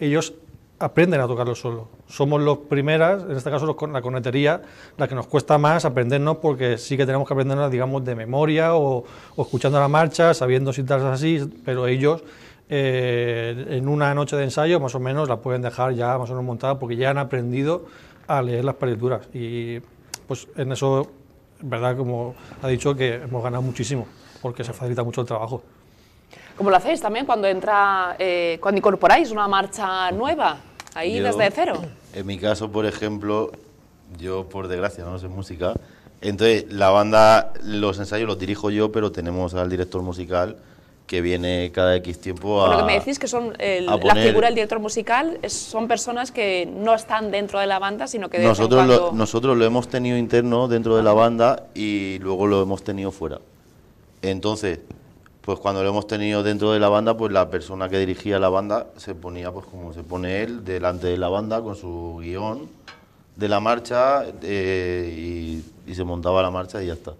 ellos aprenden a tocarlo solo. Somos los primeras, en este caso los, la conetería... la que nos cuesta más aprendernos porque sí que tenemos que aprendernos, digamos, de memoria o, escuchando la marcha, sabiendo si tal así, pero ellos eh, en una noche de ensayo más o menos la pueden dejar ya más o menos montada porque ya han aprendido a leer las partituras y pues en eso, verdad, como ha dicho, que hemos ganado muchísimo porque se facilita mucho el trabajo. ¿Cómo lo hacéis también cuando entra, eh, cuando incorporáis una marcha nueva, ahí desde cero. En mi caso, por ejemplo, yo por desgracia no sé música, entonces la banda, los ensayos los dirijo yo, pero tenemos al director musical que viene cada X tiempo a... lo que me decís que son la figura del director musical son personas que no están dentro de la banda, sino que... nosotros, nosotros lo hemos tenido interno dentro de la banda y luego lo hemos tenido fuera. Entonces, pues cuando lo hemos tenido dentro de la banda, pues la persona que dirigía la banda se ponía pues como se pone él, delante de la banda con su guión de la marcha eh, y, y, se montaba la marcha y ya está.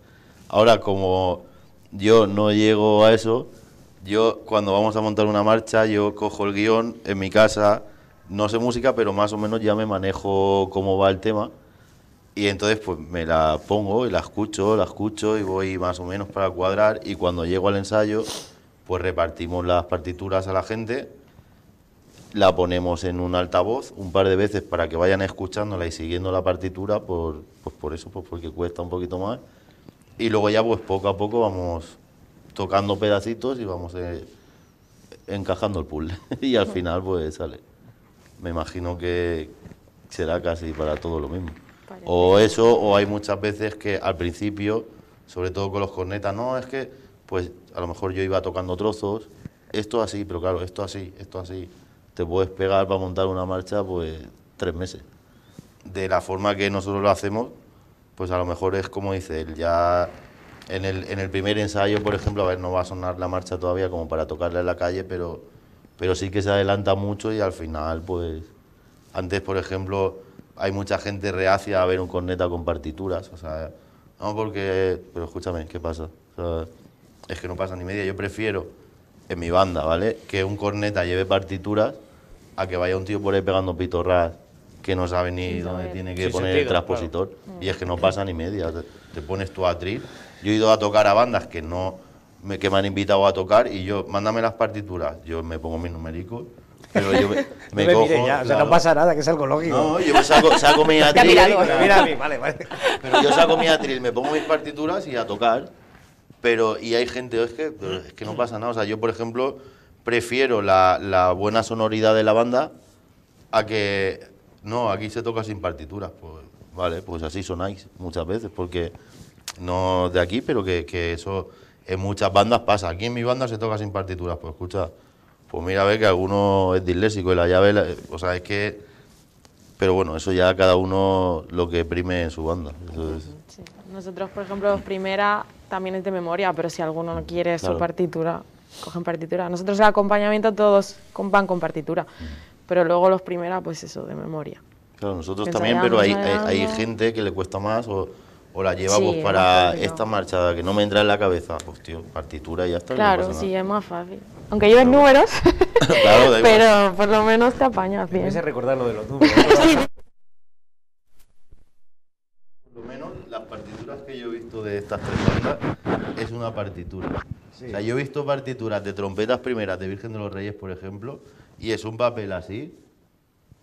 Ahora, como yo no llego a eso, yo cuando vamos a montar una marcha, yo cojo el guión en mi casa, no sé música, pero más o menos ya me manejo cómo va el tema y entonces pues me la pongo y la escucho, la escucho y voy más o menos para cuadrar y cuando llego al ensayo pues repartimos las partituras a la gente, la ponemos en un altavoz un par de veces para que vayan escuchándola y siguiendo la partitura por, pues por eso, pues porque cuesta un poquito más. Y luego ya pues poco a poco vamos tocando pedacitos y vamos eh, encajando el puzzle (laughs) y al final pues sale. Me imagino que será casi para todo lo mismo. O eso, o hay muchas veces que al principio, sobre todo con los cornetas, no, es que pues a lo mejor yo iba tocando trozos, esto así, pero claro, esto así, esto así. Te puedes pegar para montar una marcha pues tres meses. De la forma que nosotros lo hacemos, pues a lo mejor es como dice él, ya en el, en el primer ensayo, por ejemplo, a ver, no va a sonar la marcha todavía como para tocarla en la calle, pero, pero sí que se adelanta mucho y al final, pues, antes, por ejemplo, hay mucha gente reacia a ver un corneta con partituras. O sea, no porque. Pero escúchame, ¿qué pasa? es que no pasa ni media. Yo prefiero, en mi banda, ¿vale? Que un corneta lleve partituras a que vaya un tío por ahí pegando pitorras que no sabe ni dónde tiene que poner el transpositor. Y es que no mm. pasa ni media. Te, pones tu atril. Yo he ido a tocar a bandas que no me, que me han invitado a tocar y yo, mándame las partituras. Yo me pongo mis numericos pero yo me, (laughs) cojo, o sea, no pasa nada, que es algo lógico. No, yo saco, saco mi (laughs) atril. Mira a mí, vale, vale. Pero yo saco mi atril, me pongo mis partituras y a tocar. Pero, y hay gente, es que, que no pasa nada. O sea, yo, por ejemplo, prefiero la, buena sonoridad de la banda a que, no, aquí se toca sin partituras. Pues, vale, pues así sonáis muchas veces, porque no de aquí, pero que, que eso en muchas bandas pasa. Aquí en mi banda se toca sin partituras, pues escucha pues mira, ve que alguno es disléxico y la llave, o sea, es que... Pero bueno, eso ya cada uno lo que prime en su banda. Nosotros, por ejemplo, los primera también es de memoria, pero si alguno no quiere su partitura, cogen partitura. Nosotros el acompañamiento todos van con partitura, pero luego los primera, pues eso, de memoria. Claro, nosotros también, pero hay, gente que le cuesta más o, la lleva para esta marchada que no me entra en la cabeza. Pues tío, partitura y ya está. Claro, sí, es más fácil aunque lleves números, (laughs) (laughs) pero por lo menos te apañas bien. Me recordar lo de los (laughs) números. por lo menos las partituras que yo he visto de estas tres bandas es una partitura. O sea, yo he visto partituras de trompetas primeras de Virgen de los Reyes, por ejemplo, y es un papel así,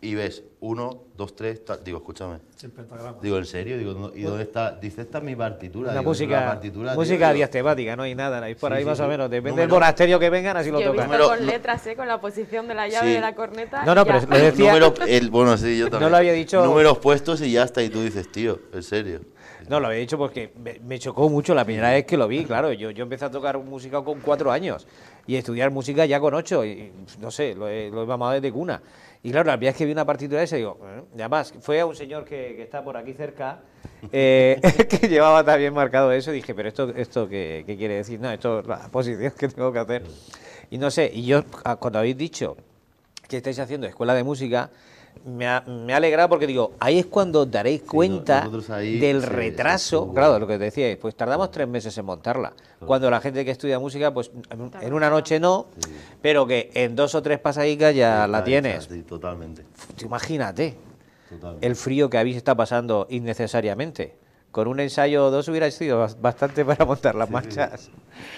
y ves uno, dos, tres, digo, escúchame. Digo, ¿en serio? Digo, ¿y dónde está? Dice, esta es mi partitura. La música, la partitura, música diastemática, no hay nada, ahí por ahí más o menos. Depende del monasterio que vengan, así lo tocan. con letras, ¿eh? con la posición de la llave de la corneta. No, no, pero lo decía... el, bueno, sí, yo también. No lo había dicho... Números puestos y ya está, y tú dices, tío, en serio. No, lo había dicho porque me, chocó mucho la primera vez que lo vi, claro. Yo, yo empecé a tocar música con cuatro años y estudiar música ya con ocho. Y, no sé, lo he, lo he mamado desde cuna. Y claro, la primera vez que vi una partitura esa, digo, eh", además, fue a un señor que, está por aquí cerca, eh, (laughs) que llevaba también marcado eso, dije, pero esto, esto qué, qué, quiere decir? No, esto es la posición que tengo que hacer. Y no sé, y yo, ah, cuando habéis dicho que estáis haciendo escuela de música, me ha, me ha, alegrado porque digo, ahí es cuando daréis cuenta del retraso. claro, lo que te decía, pues tardamos tres meses en montarla. Cuando la gente que estudia música, pues en, una noche no, pero que en dos o tres pasadicas ya la tienes. totalmente. Imagínate el frío que habéis estado pasando innecesariamente con un ensayo o dos hubiera sido bastante para montar las marchas.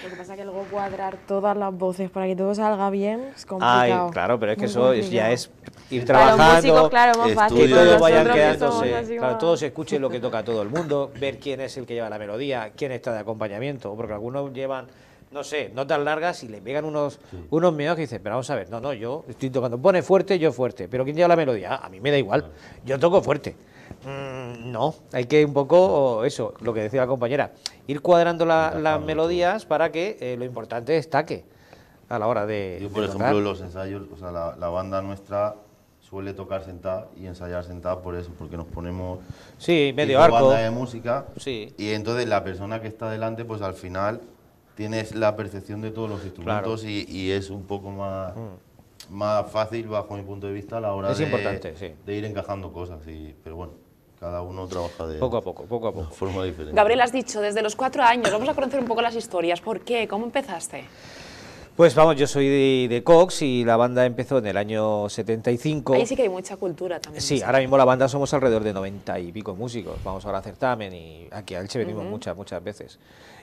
Lo que pasa es que luego cuadrar todas las voces para que todo salga bien es complicado. Ay, claro, pero es que eso ya es ir trabajando, para que todos vayan quedándose, que claro, todos escuchen lo que toca todo el mundo, ver quién es el que lleva la melodía, quién está de acompañamiento, porque algunos llevan no sé, notas largas y le pegan unos, unos miedos que dicen, pero vamos a ver, no, no, yo estoy tocando, pone fuerte, yo fuerte, pero ¿quién lleva la melodía? Ah, a mí me da igual, yo toco fuerte. Mm, no, hay que un poco, eso, lo que decía la compañera, ir cuadrando las melodías para que eh, lo importante destaque a la hora de. Yo, por ejemplo, los ensayos, o sea, la, banda nuestra suele tocar sentada y ensayar sentada por eso, porque nos ponemos sí, medio arco. de música. Sí. Y entonces la persona que está delante, pues al final tienes la percepción de todos los instrumentos y, es un poco más, mm. más fácil bajo mi punto de vista a la hora de, de ir encajando cosas. Y, pero bueno. Cada uno trabaja de poco a poco, poco a poco. forma diferente. Gabriel, has dicho desde los cuatro años. Vamos a conocer un poco las historias. ¿Por qué? ¿Cómo empezaste? Pues vamos, yo soy de, Cox y la banda empezó en el año 75. Ahí sí que hay mucha cultura también. Sí, ahora mismo la banda somos alrededor de 90 y pico músicos. Vamos ahora a certamen y aquí a Elche venimos muchas, muchas veces.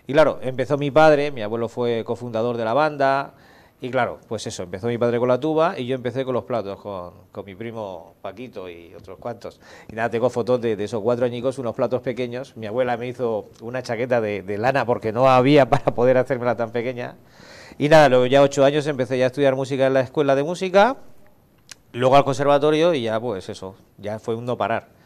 Y claro, empezó mi padre, mi abuelo fue cofundador de la banda, y claro, pues eso, empezó mi padre con la tuba y yo empecé con los platos, con, con mi primo Paquito y otros cuantos. Y nada, tengo fotos de, esos cuatro añicos, unos platos pequeños. Mi abuela me hizo una chaqueta de, de lana porque no había (laughs) para poder hacérmela tan pequeña. Y nada, luego ya ocho años empecé ya a estudiar música en la escuela de música, luego al conservatorio y ya pues eso, ya fue un no parar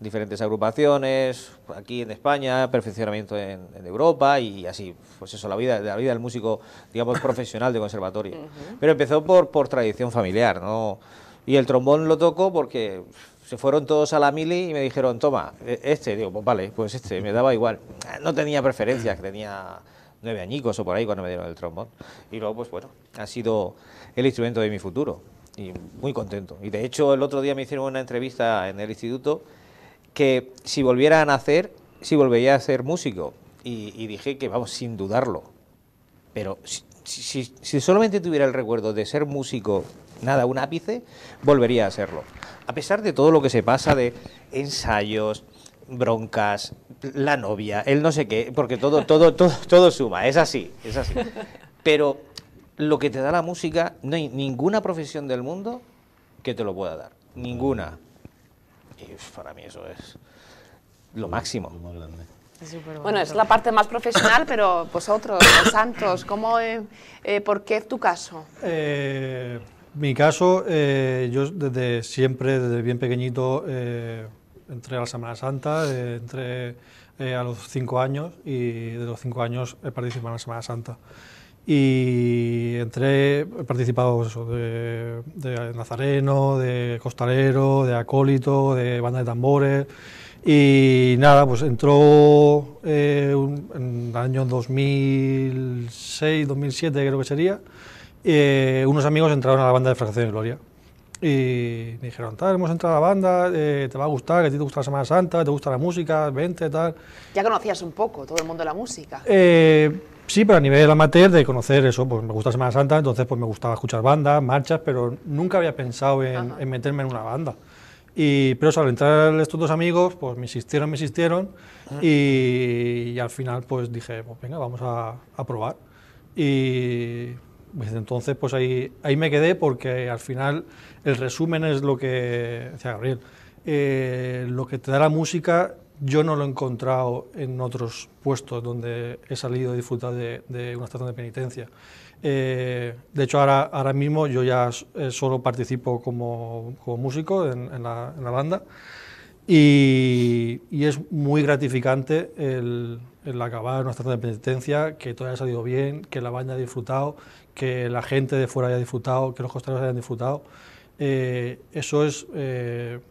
diferentes agrupaciones, aquí en España, perfeccionamiento en, Europa y así, pues eso, la vida, la vida del músico, digamos, (laughs) profesional de conservatorio. Pero empezó por, por tradición familiar, ¿no? Y el trombón lo tocó porque se fueron todos a la mili y me dijeron, toma, e, este, digo, pues vale, pues este, me daba igual. No tenía preferencias, tenía nueve añicos o por ahí cuando me dieron el trombón. Y luego, pues bueno, ha sido el instrumento de mi futuro. Y muy contento. Y de hecho, el otro día me hicieron una entrevista en el instituto que si volviera a nacer, si volvería a ser músico. Y, dije que, vamos, sin dudarlo. Pero si, solamente tuviera el recuerdo de ser músico, nada, un ápice, volvería a serlo. A pesar de todo lo que se pasa de ensayos, broncas, la novia, el no sé qué, porque todo, todo, (laughs) todo, todo suma, es así, es así. Pero lo que te da la música, no hay ninguna profesión del mundo que te lo pueda dar. Ninguna y para mí eso es lo máximo. Bueno, es la parte más profesional, pero vosotros, los Santos, ¿cómo, eh, eh, ¿por qué tu caso? Eh, mi caso, yo desde siempre, desde bien pequeñito, entré a la Semana Santa, entré a los cinco años y de los cinco años he participado en la Semana Santa y entré, he participado de, nazareno, de costalero, de acólito, de banda de tambores y nada, pues entró eh, en el año 2006, 2007 creo que sería, eh, unos amigos entraron a la banda de Fracción Gloria y me dijeron, tal, hemos entrado a la banda, eh, te va a gustar, que a ti te gusta la Semana Santa, te gusta la música, vente, tal. Ya conocías un poco todo el mundo de la música. Eh, Sí, pero a nivel amateur de conocer eso, pues me gusta Semana Santa, entonces pues me gustaba escuchar bandas, marchas, pero nunca había pensado en, meterme en una banda. Y, pero al entrar estos dos amigos, pues me insistieron, me insistieron y, al final pues dije, pues venga, vamos a, probar. Y desde entonces pues ahí, ahí me quedé porque al final el resumen es lo que decía Gabriel, eh, lo que te da la música yo no lo he encontrado en otros puestos donde he salido a disfrutar de, una estación de penitencia. Eh, de hecho, ahora, ahora mismo yo ya eh, solo participo como, como músico en, la, banda y, es muy gratificante el, acabar una estación de penitencia, que todo haya salido bien, que la banda haya disfrutado, que la gente de fuera haya disfrutado, que los costeros hayan disfrutado. Eh, eso es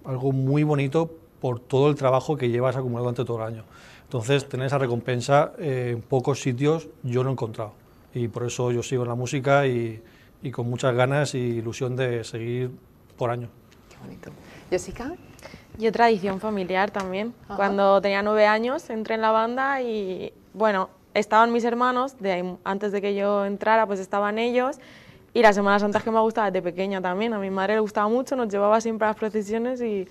algo muy bonito por todo el trabajo que llevas acumulado durante todo el año. Entonces, tener esa recompensa eh, en pocos sitios yo lo he encontrado. Y por eso yo sigo en la música y, con muchas ganas y ilusión de seguir por año. Qué bonito. Jessica. Yo tradición familiar también. Cuando tenía nueve años entré en la banda y bueno, estaban mis hermanos, antes de que yo entrara pues estaban ellos. Y la Semana Santa que me ha gustado desde pequeña también, a mi madre le gustaba mucho, nos llevaba siempre a las procesiones y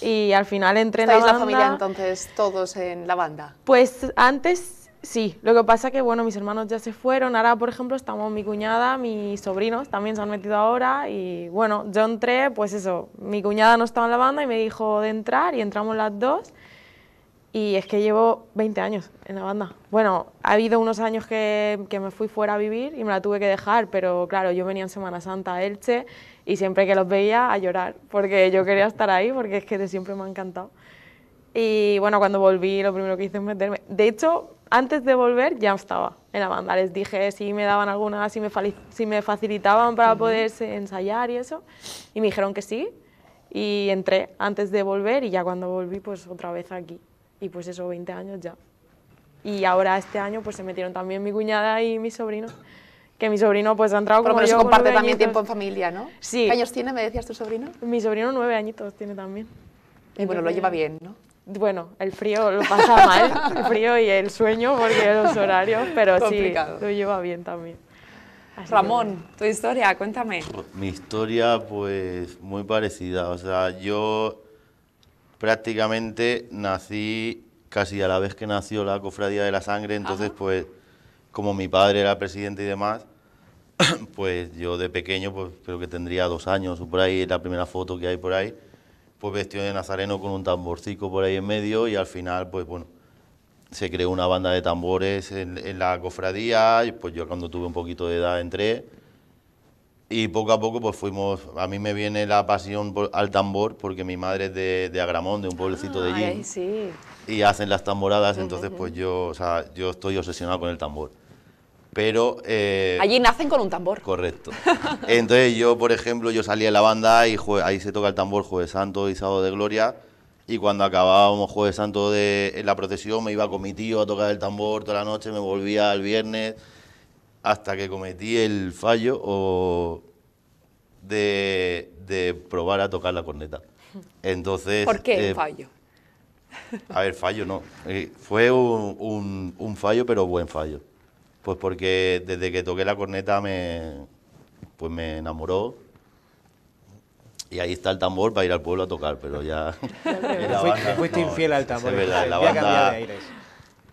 y al final entré la la familia entonces todos en la banda? Pues antes sí, lo que pasa que bueno, mis hermanos ya se fueron, ahora por ejemplo estamos mi cuñada, mis sobrinos también se han metido ahora y bueno, yo entré, pues eso, mi cuñada no estaba en la banda y me dijo de entrar y entramos las dos y es que llevo 20 años en la banda. Bueno, ha habido unos años que, me fui fuera a vivir y me la tuve que dejar, pero claro, yo venía en Semana Santa a Elche y siempre que los veía a llorar, porque yo quería (laughs) estar ahí, porque es que siempre me ha encantado. Y bueno, cuando volví lo primero que hice es meterme. De hecho, antes de volver ya estaba en la banda. Les dije si me daban alguna, si me, si me facilitaban para poder ensayar y eso. Y me dijeron que sí. Y entré antes de volver y ya cuando volví, pues otra vez aquí y pues eso, 20 años ya. Y ahora este año pues se metieron también mi cuñada y mi sobrino, que mi sobrino pues ha entrado Pero como yo. yo, comparte también tiempo en familia, ¿no? Sí. ¿Qué años tiene, me decías tu sobrino? Mi sobrino nueve añitos tiene también. Y bueno, lo lleva bien, ¿no? Bueno, el frío lo pasa mal, el frío y el sueño porque los horarios, pero sí, lo lleva bien también. Ramón, tu historia, cuéntame. Mi historia, pues, muy parecida. O sea, yo prácticamente nací casi a la vez que nació la Cofradía de la Sangre, entonces pues como mi padre era presidente y demás, (clears throat) pues yo de pequeño, pues creo que tendría dos años o por ahí, la primera foto que hay por ahí, pues vestido de nazareno con un tamborcico por ahí en medio y al final, pues bueno, se creó una banda de tambores en la cofradía, y pues yo cuando tuve un poquito de edad entré y poco a poco pues fuimos, a mí me viene la pasión por, al tambor porque mi madre es de, Agramón, de un pueblecito de ah, allí. Ay, sí. Y hacen las tamboradas, entonces pues yo, o sea, yo estoy obsesionado con el tambor. Pero... Eh, allí nacen con un tambor. Correcto. Entonces yo, por ejemplo, yo salía a la banda y ahí se toca el tambor Jueves Santo y Sábado de Gloria. Y cuando acabábamos Jueves Santo de en la procesión me iba con mi tío a tocar el tambor toda la noche, me volvía el viernes hasta que cometí el fallo de, probar a tocar la corneta. Entonces, ¿Por qué el eh, fallo? A ver, fallo no. Eh, fue un, fallo, pero buen fallo. Pues porque desde que toqué la corneta me, pues me enamoró. Y ahí está el tambor para ir al pueblo a tocar, pero ya... (laughs) fuiste, infiel al tambor. verdad,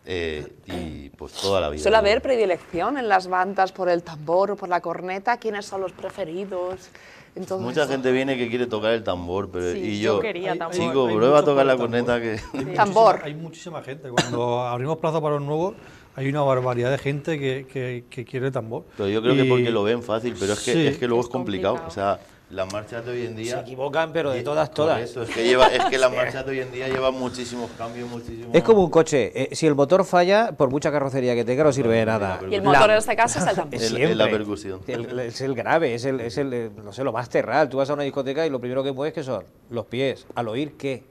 eh, y pues, toda la vida. ¿Suele haber predilección en las bandas por el tambor o por la corneta? ¿Quiénes son los preferidos? Mucha gente viene que quiere tocar el tambor, pero y yo, yo quería tambor. chico, prueba a tocar la corneta que... Hay tambor. Hay muchísima gente. Cuando abrimos plazo para los nuevos, hay una barbaridad de gente que, quiere tambor. Pero yo creo que porque lo ven fácil, pero es que, es que luego es, complicado. Es complicado. O sea, las marchas de hoy en día. Se equivocan, pero de todas, todas. es que, es las (laughs) marchas de hoy en día llevan muchísimos cambios, muchísimos. Es como un coche. Eh, si el motor falla, por mucha carrocería que tenga, no sirve de nada. Y el motor en este caso es el (laughs) tambor. Es la percusión. es el grave, es el, eh, no sé, lo más terral. Tú vas a una discoteca y lo primero que mueves que son los pies. Al oír qué?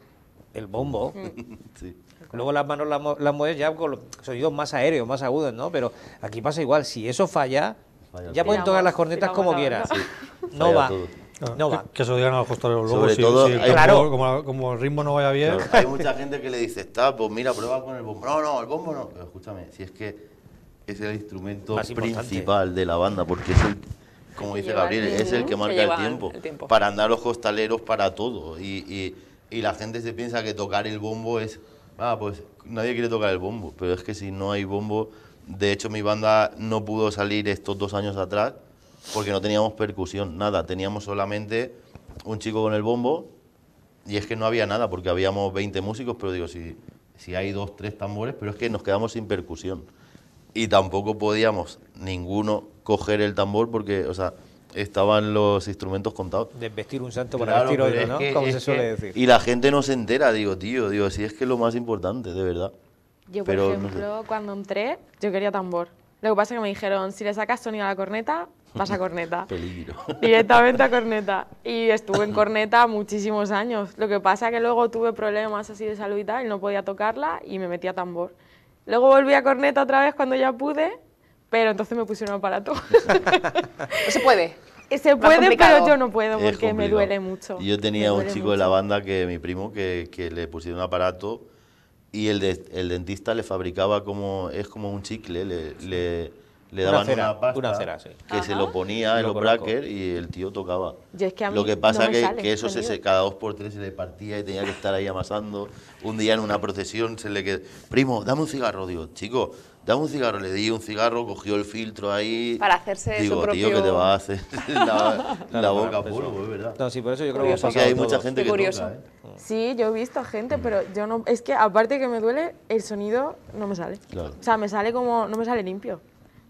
El bombo. (laughs) Mm. Luego las manos las, mueves ya con sonidos más aéreos, más agudos, ¿no? Pero aquí pasa igual. Si eso falla, ya pueden tocar las cornetas como quieras. no va. Que, se lo digan a los costaleros luego. Sobre todo, claro. como, el ritmo no vaya bien. Hay mucha gente que le dice, está, pues mira, prueba con el bombo. No, no, el bombo no. Pero escúchame, si es que es el instrumento principal de la banda, porque es el, como dice Gabriel, es el que marca el tiempo, Para andar los costaleros, para todo. Y, y, y, la gente se piensa que tocar el bombo es. Ah, pues nadie quiere tocar el bombo. Pero es que si no hay bombo. De hecho, mi banda no pudo salir estos dos años atrás porque no teníamos percusión, nada, teníamos solamente un chico con el bombo y es que no había nada, porque habíamos 20 músicos, pero digo, si, si hay dos, tres tambores, pero es que nos quedamos sin percusión. Y tampoco podíamos ninguno coger el tambor porque, o sea, estaban los instrumentos contados. Desvestir un santo para el vestir ¿no? Como se suele decir. Y la gente no se entera, digo, tío, digo, si es que es lo más importante, de verdad. Yo, por ejemplo, cuando entré, yo quería tambor. Lo que pasa es que me dijeron, si le sacas sonido a la corneta, ...pasa a Corneta. (laughs) Peligro. Directamente a Corneta. Y estuve en Corneta muchísimos años. Lo que pasa que luego tuve problemas así de salud y tal, no podía tocarla y me metí a tambor. Luego volví a Corneta otra vez cuando ya pude, pero entonces me pusieron aparato. (laughs) no se puede. Eh, se puede, pero yo no puedo porque me duele mucho. Yo tenía un chico de la banda, que mi primo, que, que le pusieron un aparato y el, el dentista le fabricaba como, es como un chicle, le, le le daban una, cera, pasta que se lo ponía en los brackets y el tío tocaba. lo que pasa es que, eso se, cada dos por tres se le partía y tenía que estar ahí amasando. Un día en una procesión se le quedó, primo, dame un cigarro, Dios chico, dame un cigarro. Le di un cigarro, cogió el filtro ahí. Para hacerse digo, su propio... tío, que te va a hacer (laughs) la, la boca pues, verdad. No, sí, por eso yo creo que, hay mucha gente que ¿eh? mm. Sí, yo he visto gente, mm. pero yo no... Es que aparte que me duele, el sonido no me sale. O sea, me sale como... no me sale limpio.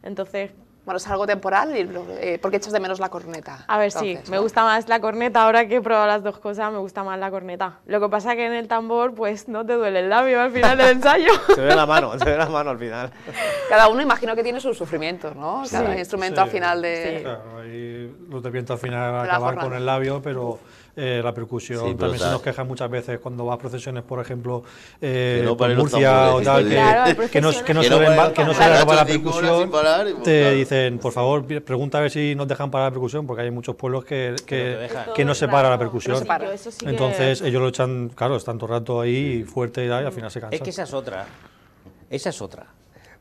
Entonces, bueno, es algo temporal, y, eh, porque echas de menos la corneta. A ver, sí, me gusta más la corneta, ahora que he probado las dos cosas, me gusta más la corneta. Lo que pasa que en el tambor, pues no te duele el labio al final del ensayo. (laughs) se ve la mano, se ve la mano al final. Cada uno imagino que tiene sus sufrimientos, ¿no? Cada sí, instrumento al final de... Sí. Claro, te los al final acabar con el labio, pero... Eh, la percusión. También se nos quejan muchas veces cuando vas a procesiones, por ejemplo, eh, Murcia o tal, que, no, que no suelen, la percusión. te dicen, por favor, pregunta a ver si nos dejan parar la percusión, porque hay muchos pueblos que, que, no se para la percusión. Entonces ellos lo echan, claro, están todo rato ahí fuerte y al final se cansan. Es que esa es otra. Esa es otra.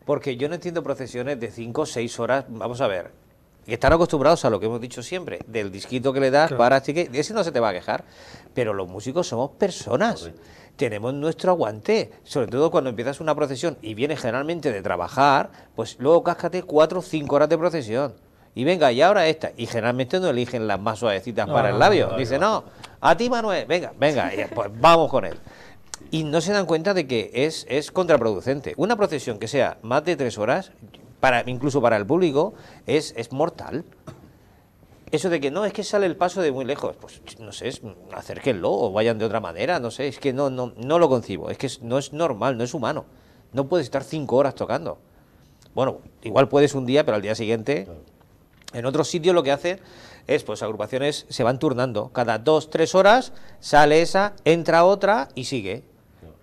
Porque yo no entiendo procesiones de 5 o 6 horas. Vamos a ver, están acostumbrados a lo que hemos dicho siempre, del disquito que le das para así este que ese no se te va a quejar, pero los músicos somos personas. Tenemos nuestro aguante, sobre todo cuando empiezas una procesión y vienes generalmente de trabajar, pues luego cáscate cuatro o cinco horas de procesión. Y venga, y ahora esta. Y generalmente no eligen las más suavecitas para el labio. Dice, no, a ti Manuel, venga, venga, pues vamos con él. Y no se dan cuenta de que es, es contraproducente. Una procesión que sea más de tres horas, incluso para el público, es, es mortal. Eso de que no, es que sale el paso de muy lejos, pues no sé, acérquenlo o vayan de otra manera, no sé, es que no, no, no lo concibo, es que no es normal, no es humano. No puedes estar cinco horas tocando. Bueno, igual puedes un día, pero al día siguiente. En otro sitio lo que hacen es, pues agrupaciones se van turnando. Cada dos, tres horas sale esa, entra otra y sigue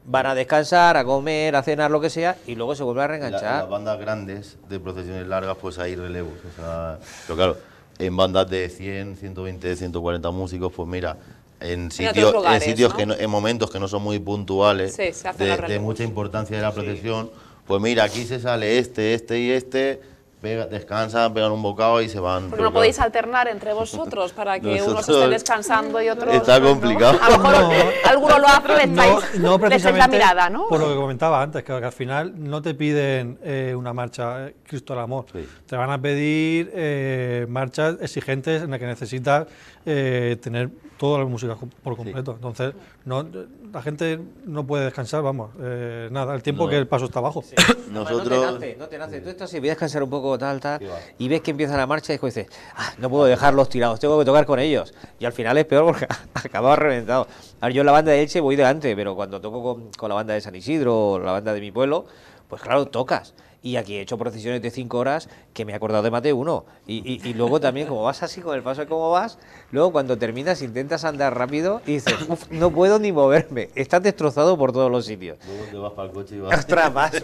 van a descansar, a comer, a cenar, lo que sea, y luego se vuelve a reenganchar. En las bandas grandes de procesiones largas, pues hay relevos. O sea, pero claro, en bandas de 100, 120, 140 músicos, pues mira, en, en, sitios que en momentos que no son muy puntuales, de, mucha importancia de la procesión, pues mira, aquí se sale este, este y este Pega, descansan, pegan un bocado y se van. Porque no podéis alternar entre vosotros para que uno (laughs) unos estén descansando y otros. Está complicado. a lo mejor alguno lo hace, estáis, no, precisamente la mirada, ¿no? Por lo que comentaba antes, que, al final no te piden eh, una marcha eh, Cristo al amor. Te van a pedir eh, marchas exigentes en las que necesitas tener todas las músicas por completo. Entonces, no, la gente no puede descansar, vamos, eh, nada, el tiempo que el paso está abajo. Nosotros... No te nace, no te nace. Tú estás y voy a descansar un poco, tal, tal, y ves que empieza la marcha y dices, ah, no puedo dejarlos tirados, tengo que tocar con ellos. Y al final es peor porque (laughs) acababa reventado. ver, yo en la banda de Elche voy delante, pero cuando toco con, con la banda de San Isidro o la banda de mi pueblo, pues claro, tocas. Y aquí he hecho procesiones de cinco horas que me he acordado de mate uno. Y, luego también, como vas así con el paso de cómo vas, luego cuando terminas intentas andar rápido y dices, uff, no puedo ni moverme. Estás destrozado por todos los sitios. Luego te vas para el coche y Ostras, vas. (laughs)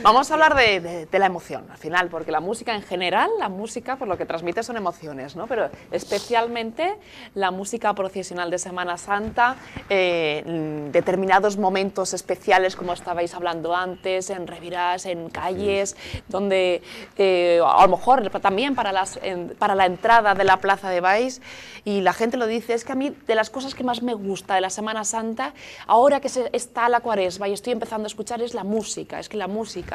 Vamos a hablar de, la emoción al final, porque la música en general, la música por lo que transmite son emociones, ¿no? Pero especialmente la música procesional de Semana Santa, eh, determinados momentos especiales como estabais hablando antes, en revirás, en calles, donde eh, a lo mejor también para, las, para la entrada de la Plaza de Baix, y la gente lo dice, es que a mí de las cosas que más me gusta de la Semana Santa, ahora que se, está la cuaresma y estoy empezando a escuchar, es la música, es que la música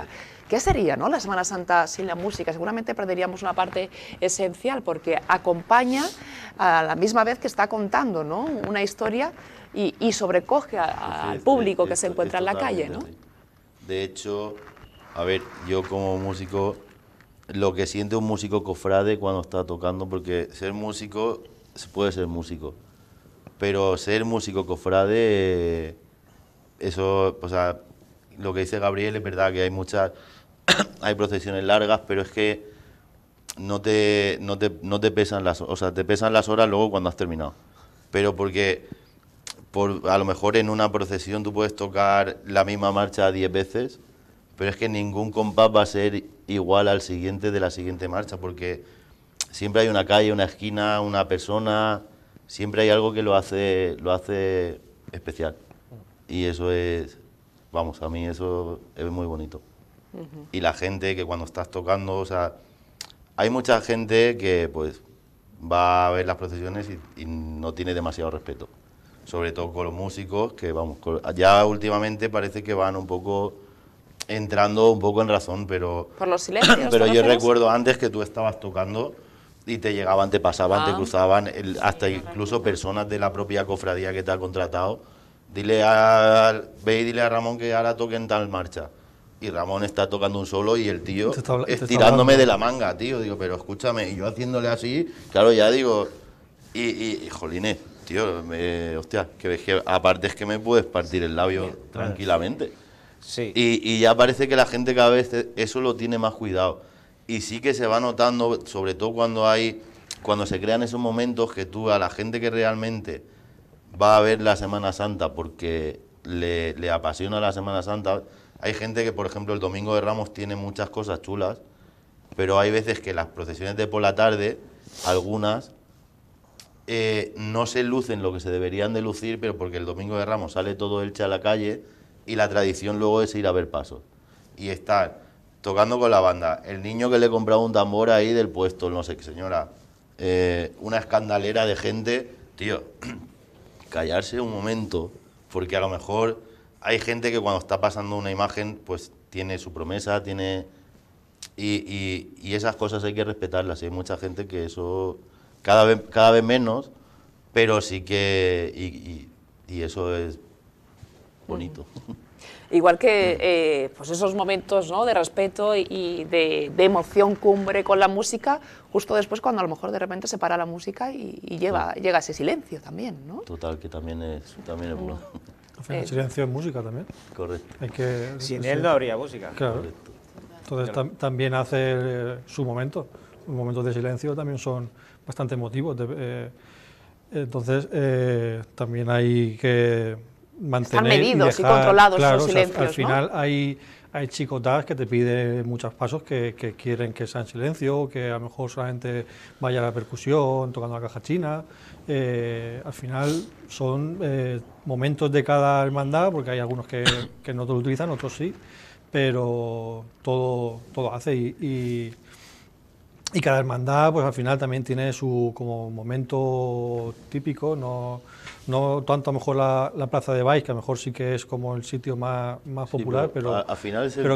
¿Qué sería ¿no? la Semana Santa sin la música? Seguramente perderíamos una parte esencial porque acompaña a la misma vez que está contando una historia y, sobrecoge al público que se encuentra en la calle. De hecho, a ver, yo como músico, lo que siente un músico cofrade cuando está tocando, porque ser músico se puede ser músico, pero ser músico cofrade, eso, o sea, lo que dice Gabriel es verdad que hay muchas, (coughs) hay procesiones largas, pero es que no te, no te, pesan las horas, o sea, te pesan las horas luego cuando has terminado. Pero porque por, a lo mejor en una procesión tú puedes tocar la misma marcha 10 veces, pero es que ningún compás va a ser igual al siguiente de la siguiente marcha, porque siempre hay una calle, una esquina, una persona, siempre hay algo que lo hace, lo hace especial. Y eso es, vamos, a mí eso es muy bonito. Y la gente que cuando estás tocando, o sea, hay mucha gente que pues va a ver las procesiones y, no tiene demasiado respeto. Sobre todo con los músicos, que vamos, ya últimamente parece que van un poco entrando un poco en razón, pero... Por los silencios. pero yo recuerdo antes que tú estabas tocando y te llegaban, te pasaban, te ah. cruzaban, hasta incluso personas de la propia cofradía que te ha contratado dile a, ve y dile a Ramón que ahora en tal marcha. Y Ramón está tocando un solo y el tío tirándome estirándome de la manga, tío. Digo, pero escúchame, y yo haciéndole así, claro, ya digo, y, y, tío, hostia, que, que, aparte es que me puedes partir el labio tranquilamente. Sí. Y, y ya parece que la gente cada vez eso lo tiene más cuidado. Y sí que se va notando, sobre todo cuando hay, cuando se crean esos momentos que tú a la gente que realmente va a ver la Semana Santa porque le, apasiona la Semana Santa. Hay gente que, por ejemplo, el Domingo de Ramos tiene muchas cosas chulas, pero hay veces que las procesiones de por la tarde, algunas, eh, no se lucen lo que se deberían de lucir, pero porque el Domingo de Ramos sale todo elche a la calle y la tradición luego es ir a ver pasos. Y estar tocando con la banda, el niño que le compraba un tambor ahí del puesto, no sé qué señora, eh, una escandalera de gente, tío, (clears throat) callarse un momento, porque a lo mejor hay gente que cuando está pasando una imagen, pues tiene su promesa, tiene... Y, esas cosas hay que respetarlas. Hay mucha gente que eso cada vez, cada vez menos, pero sí que... Y, eso es bonito. Igual que eh, pues esos momentos ¿no? de respeto y de, emoción cumbre con la música, justo después cuando a lo mejor de repente se para la música y, lleva, llega ese silencio también, ¿no? Total, que también es, también bueno. El eh. silencio es música también. Correcto. Sin él no habría música. Claro. Entonces también hace eh, su momento. Los momentos de silencio también son bastante emotivos. entonces también hay que mantener. Están medidos y, controlados sus silencios. al final hay, hay chicotas que te piden muchos pasos que, quieren que sea en silencio, que a lo mejor solamente vaya a la percusión, tocando la caja china. Eh, al final son eh, momentos de cada hermandad, porque hay algunos que, no te lo utilizan, otros sí, pero todo, todo hace y, cada hermandad, pues al final también tiene su como momento típico, no, no tanto a lo mejor la, plaza de Baix, que a lo mejor sí que es como el sitio más, popular, pero,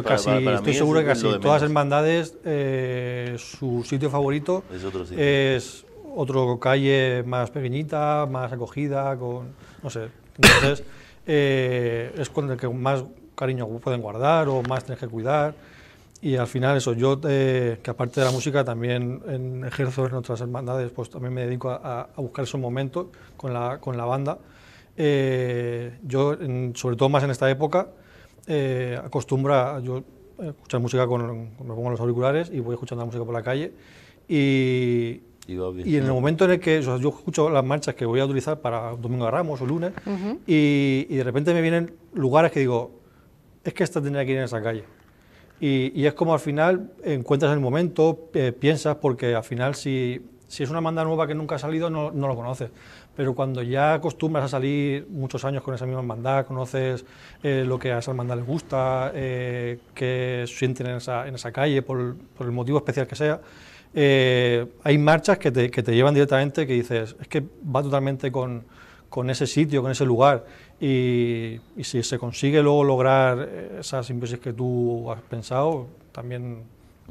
casi, estoy seguro que casi todas las hermandades, eh, su sitio favorito es otro, calle más pequeñita, más acogida, con, no sé, entonces (coughs) eh, es con el que más cariño pueden guardar o más tienen que cuidar y al final eso, yo eh, que aparte de la música también en, ejerzo en otras hermandades, pues también me dedico a, buscar esos momentos con la, con la banda. Eh, yo, sobre todo más en esta época, eh, acostumbro a yo, escuchar música con, me pongo los auriculares y voy escuchando la música por la calle y, y en el momento en el que yo escucho las marchas que voy a utilizar para Domingo de Ramos o lunes, y, y, de repente me vienen lugares que digo, es que esta tendría que ir en esa calle. Y, es como al final encuentras el momento, eh, piensas, porque al final si, es una manda nueva que nunca ha salido, no, lo conoces. Pero cuando ya acostumbras a salir muchos años con esa misma manda, conoces eh, lo que a esa manda les gusta, eh, qué sienten en esa, calle, por, por, el motivo especial que sea, hay marchas que te, que te llevan directamente, que dices, es que va totalmente con, con ese sitio, con ese lugar. Y, si se consigue luego lograr eh, esas simbiosis que tú has pensado, también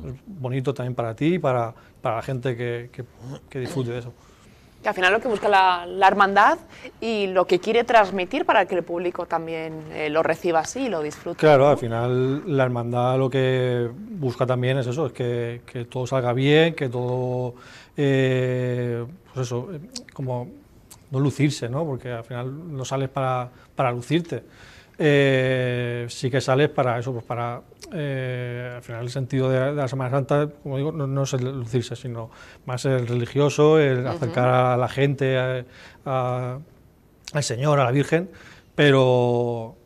es bonito también para ti y para, para la gente que, que, disfrute de eso. al final lo que busca la, la, hermandad y lo que quiere transmitir para que el público también eh, lo reciba así y lo disfrute. Claro, al final la hermandad lo que busca también es eso, es que, que todo salga bien, que todo, eh, pues eso, como lucirse, ¿no? porque al final no sales para, para lucirte. Eh, sí que sales para eso, pues para, eh, al final el sentido de, la Semana Santa, como digo, no, es el lucirse, sino más el religioso, el acercar a la gente, al Señor, a la Virgen, pero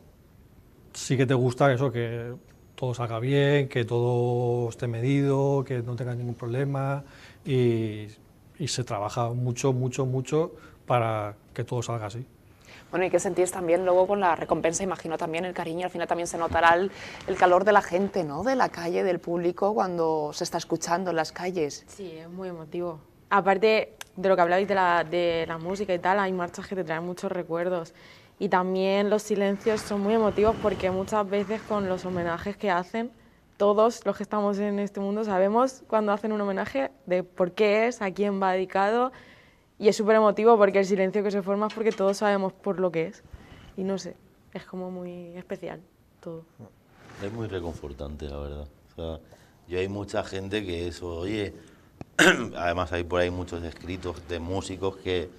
sí que te gusta eso, que todo salga bien, que todo esté medido, que no tengas ningún problema y, y se trabaja mucho, mucho, mucho para que todo salga así. Bueno, y qué sentís también luego con la recompensa, imagino también el cariño, al final también se notará el, calor de la gente, ¿no? De la calle, del público, cuando se está escuchando en las calles. Sí, es muy emotivo. Aparte de lo que hablabais de la, de la música y tal, hay marchas que te traen muchos recuerdos. Y también los silencios son muy emotivos porque muchas veces con los homenajes que hacen, todos los que estamos en este mundo sabemos cuando hacen un homenaje de por qué es, a quién va dedicado, y es súper emotivo porque el silencio que se forma es porque todos sabemos por lo que es. Y no sé, es como muy especial todo. Es muy reconfortante, la verdad. O yo hay mucha gente que eso, oye, (clears throat) además hay por ahí muchos escritos de músicos que,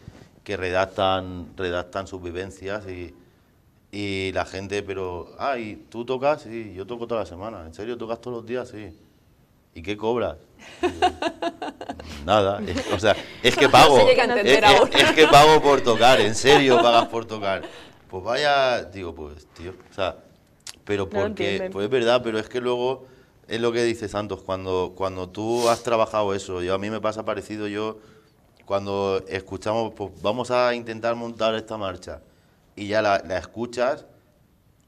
que redactan, redactan sus vivencias y, y la gente, pero, ay, tú tocas, sí, yo toco toda la semana, en serio, tocas todos los días, sí. ¿y qué cobras? (laughs) Nada, o sea, es que (laughs) pago, no es, es, es, que pago por tocar, en serio pagas por tocar. Pues vaya, digo, pues tío, o sea, pero porque, pues es verdad, pero es que luego es lo que dice Santos, cuando, cuando tú has trabajado eso, yo, a mí me pasa parecido, yo cuando escuchamos, pues vamos a intentar montar esta marcha, y ya la, escuchas,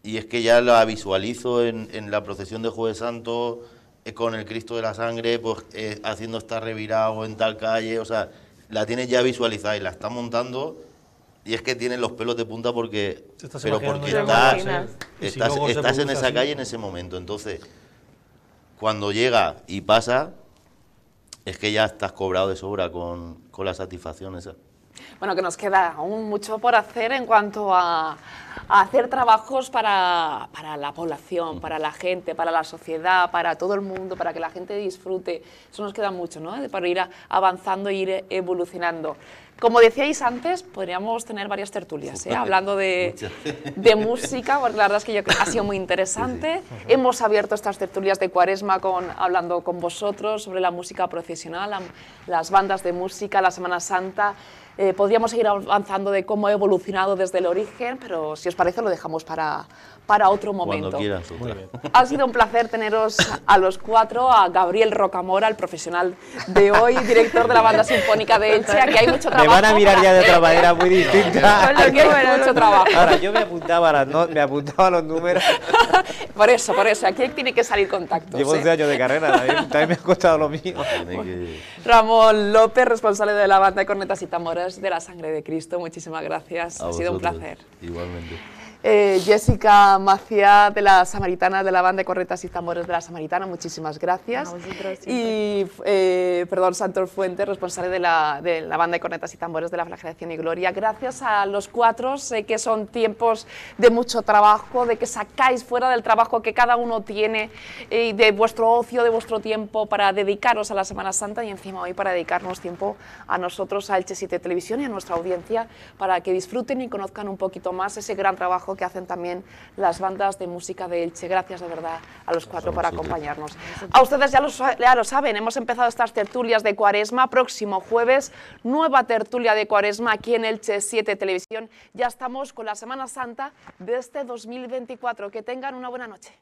y es que ya la visualizo en, en la procesión de Jueves Santo, eh, con el Cristo de la Sangre, pues eh, haciendo estar revirado en tal calle, o sea, la tienes ya visualizada y la está montando y es que tienes los pelos de punta porque pero porque estás, eh, estás, en esa calle en ese momento entonces cuando llega y pasa es que ya estás cobrado de sobra con, con la satisfacción esa bueno, que nos queda aún mucho por hacer en cuanto a, hacer trabajos para, para, la población, mm. para la gente, para la sociedad, para todo el mundo, para que la gente disfrute. Eso nos queda mucho, ¿no? Para ir avanzando e ir evolucionando. Como decíais antes, podríamos tener varias tertulias, ¿eh? hablando de, música, porque la verdad es que yo creo que ha sido muy interesante. Hemos abierto estas tertulias de cuaresma con, hablando con vosotros sobre la música profesional, las bandas de música, la Semana Santa. Eh, podríamos seguir avanzando de cómo ha evolucionado desde el origen, pero si os parece lo dejamos para, para otro momento. Quieras, ha sido un placer teneros a los cuatro, a Gabriel Rocamora, el profesional de hoy, director de la Banda Sinfónica de Elche, aquí hay mucho trabajo. Me van a mirar ya de otra manera muy distinta. aquí (laughs) hay mucho trabajo. Ahora, yo me apuntaba, a me apuntaba los números. (laughs) por eso, por eso, aquí tiene que salir contacto. Llevo 11 años de carrera, también, también, me ha costado lo mismo (laughs) Ramón López, responsable de la banda de cornetas y tambores de la Sangre de Cristo, muchísimas gracias, ha sido un placer. Igualmente. Eh, Jessica Macía, de la Samaritana, de la banda de corretas y tambores de la Samaritana, muchísimas gracias. y, eh, perdón, Santor Fuente, responsable de la, banda de cornetas y tambores de la Flagelación y Gloria. Gracias a los cuatro, sé que son tiempos de mucho trabajo, de que sacáis fuera del trabajo que cada uno tiene, eh, de vuestro ocio, de vuestro tiempo para dedicaros a la Semana Santa y encima hoy para dedicarnos tiempo a nosotros, a Elche 7 Televisión y a nuestra audiencia, para que disfruten y conozcan un poquito más ese gran trabajo que hacen también las bandas de música de Elche. Gracias de verdad a los cuatro por acompañarnos. A ustedes ya lo, ya lo saben, hemos empezado estas tertulias de cuaresma. Próximo jueves, nueva tertulia de cuaresma aquí en Elche 7 Televisión. Ya estamos con la Semana Santa de este 2024. Que tengan una buena noche.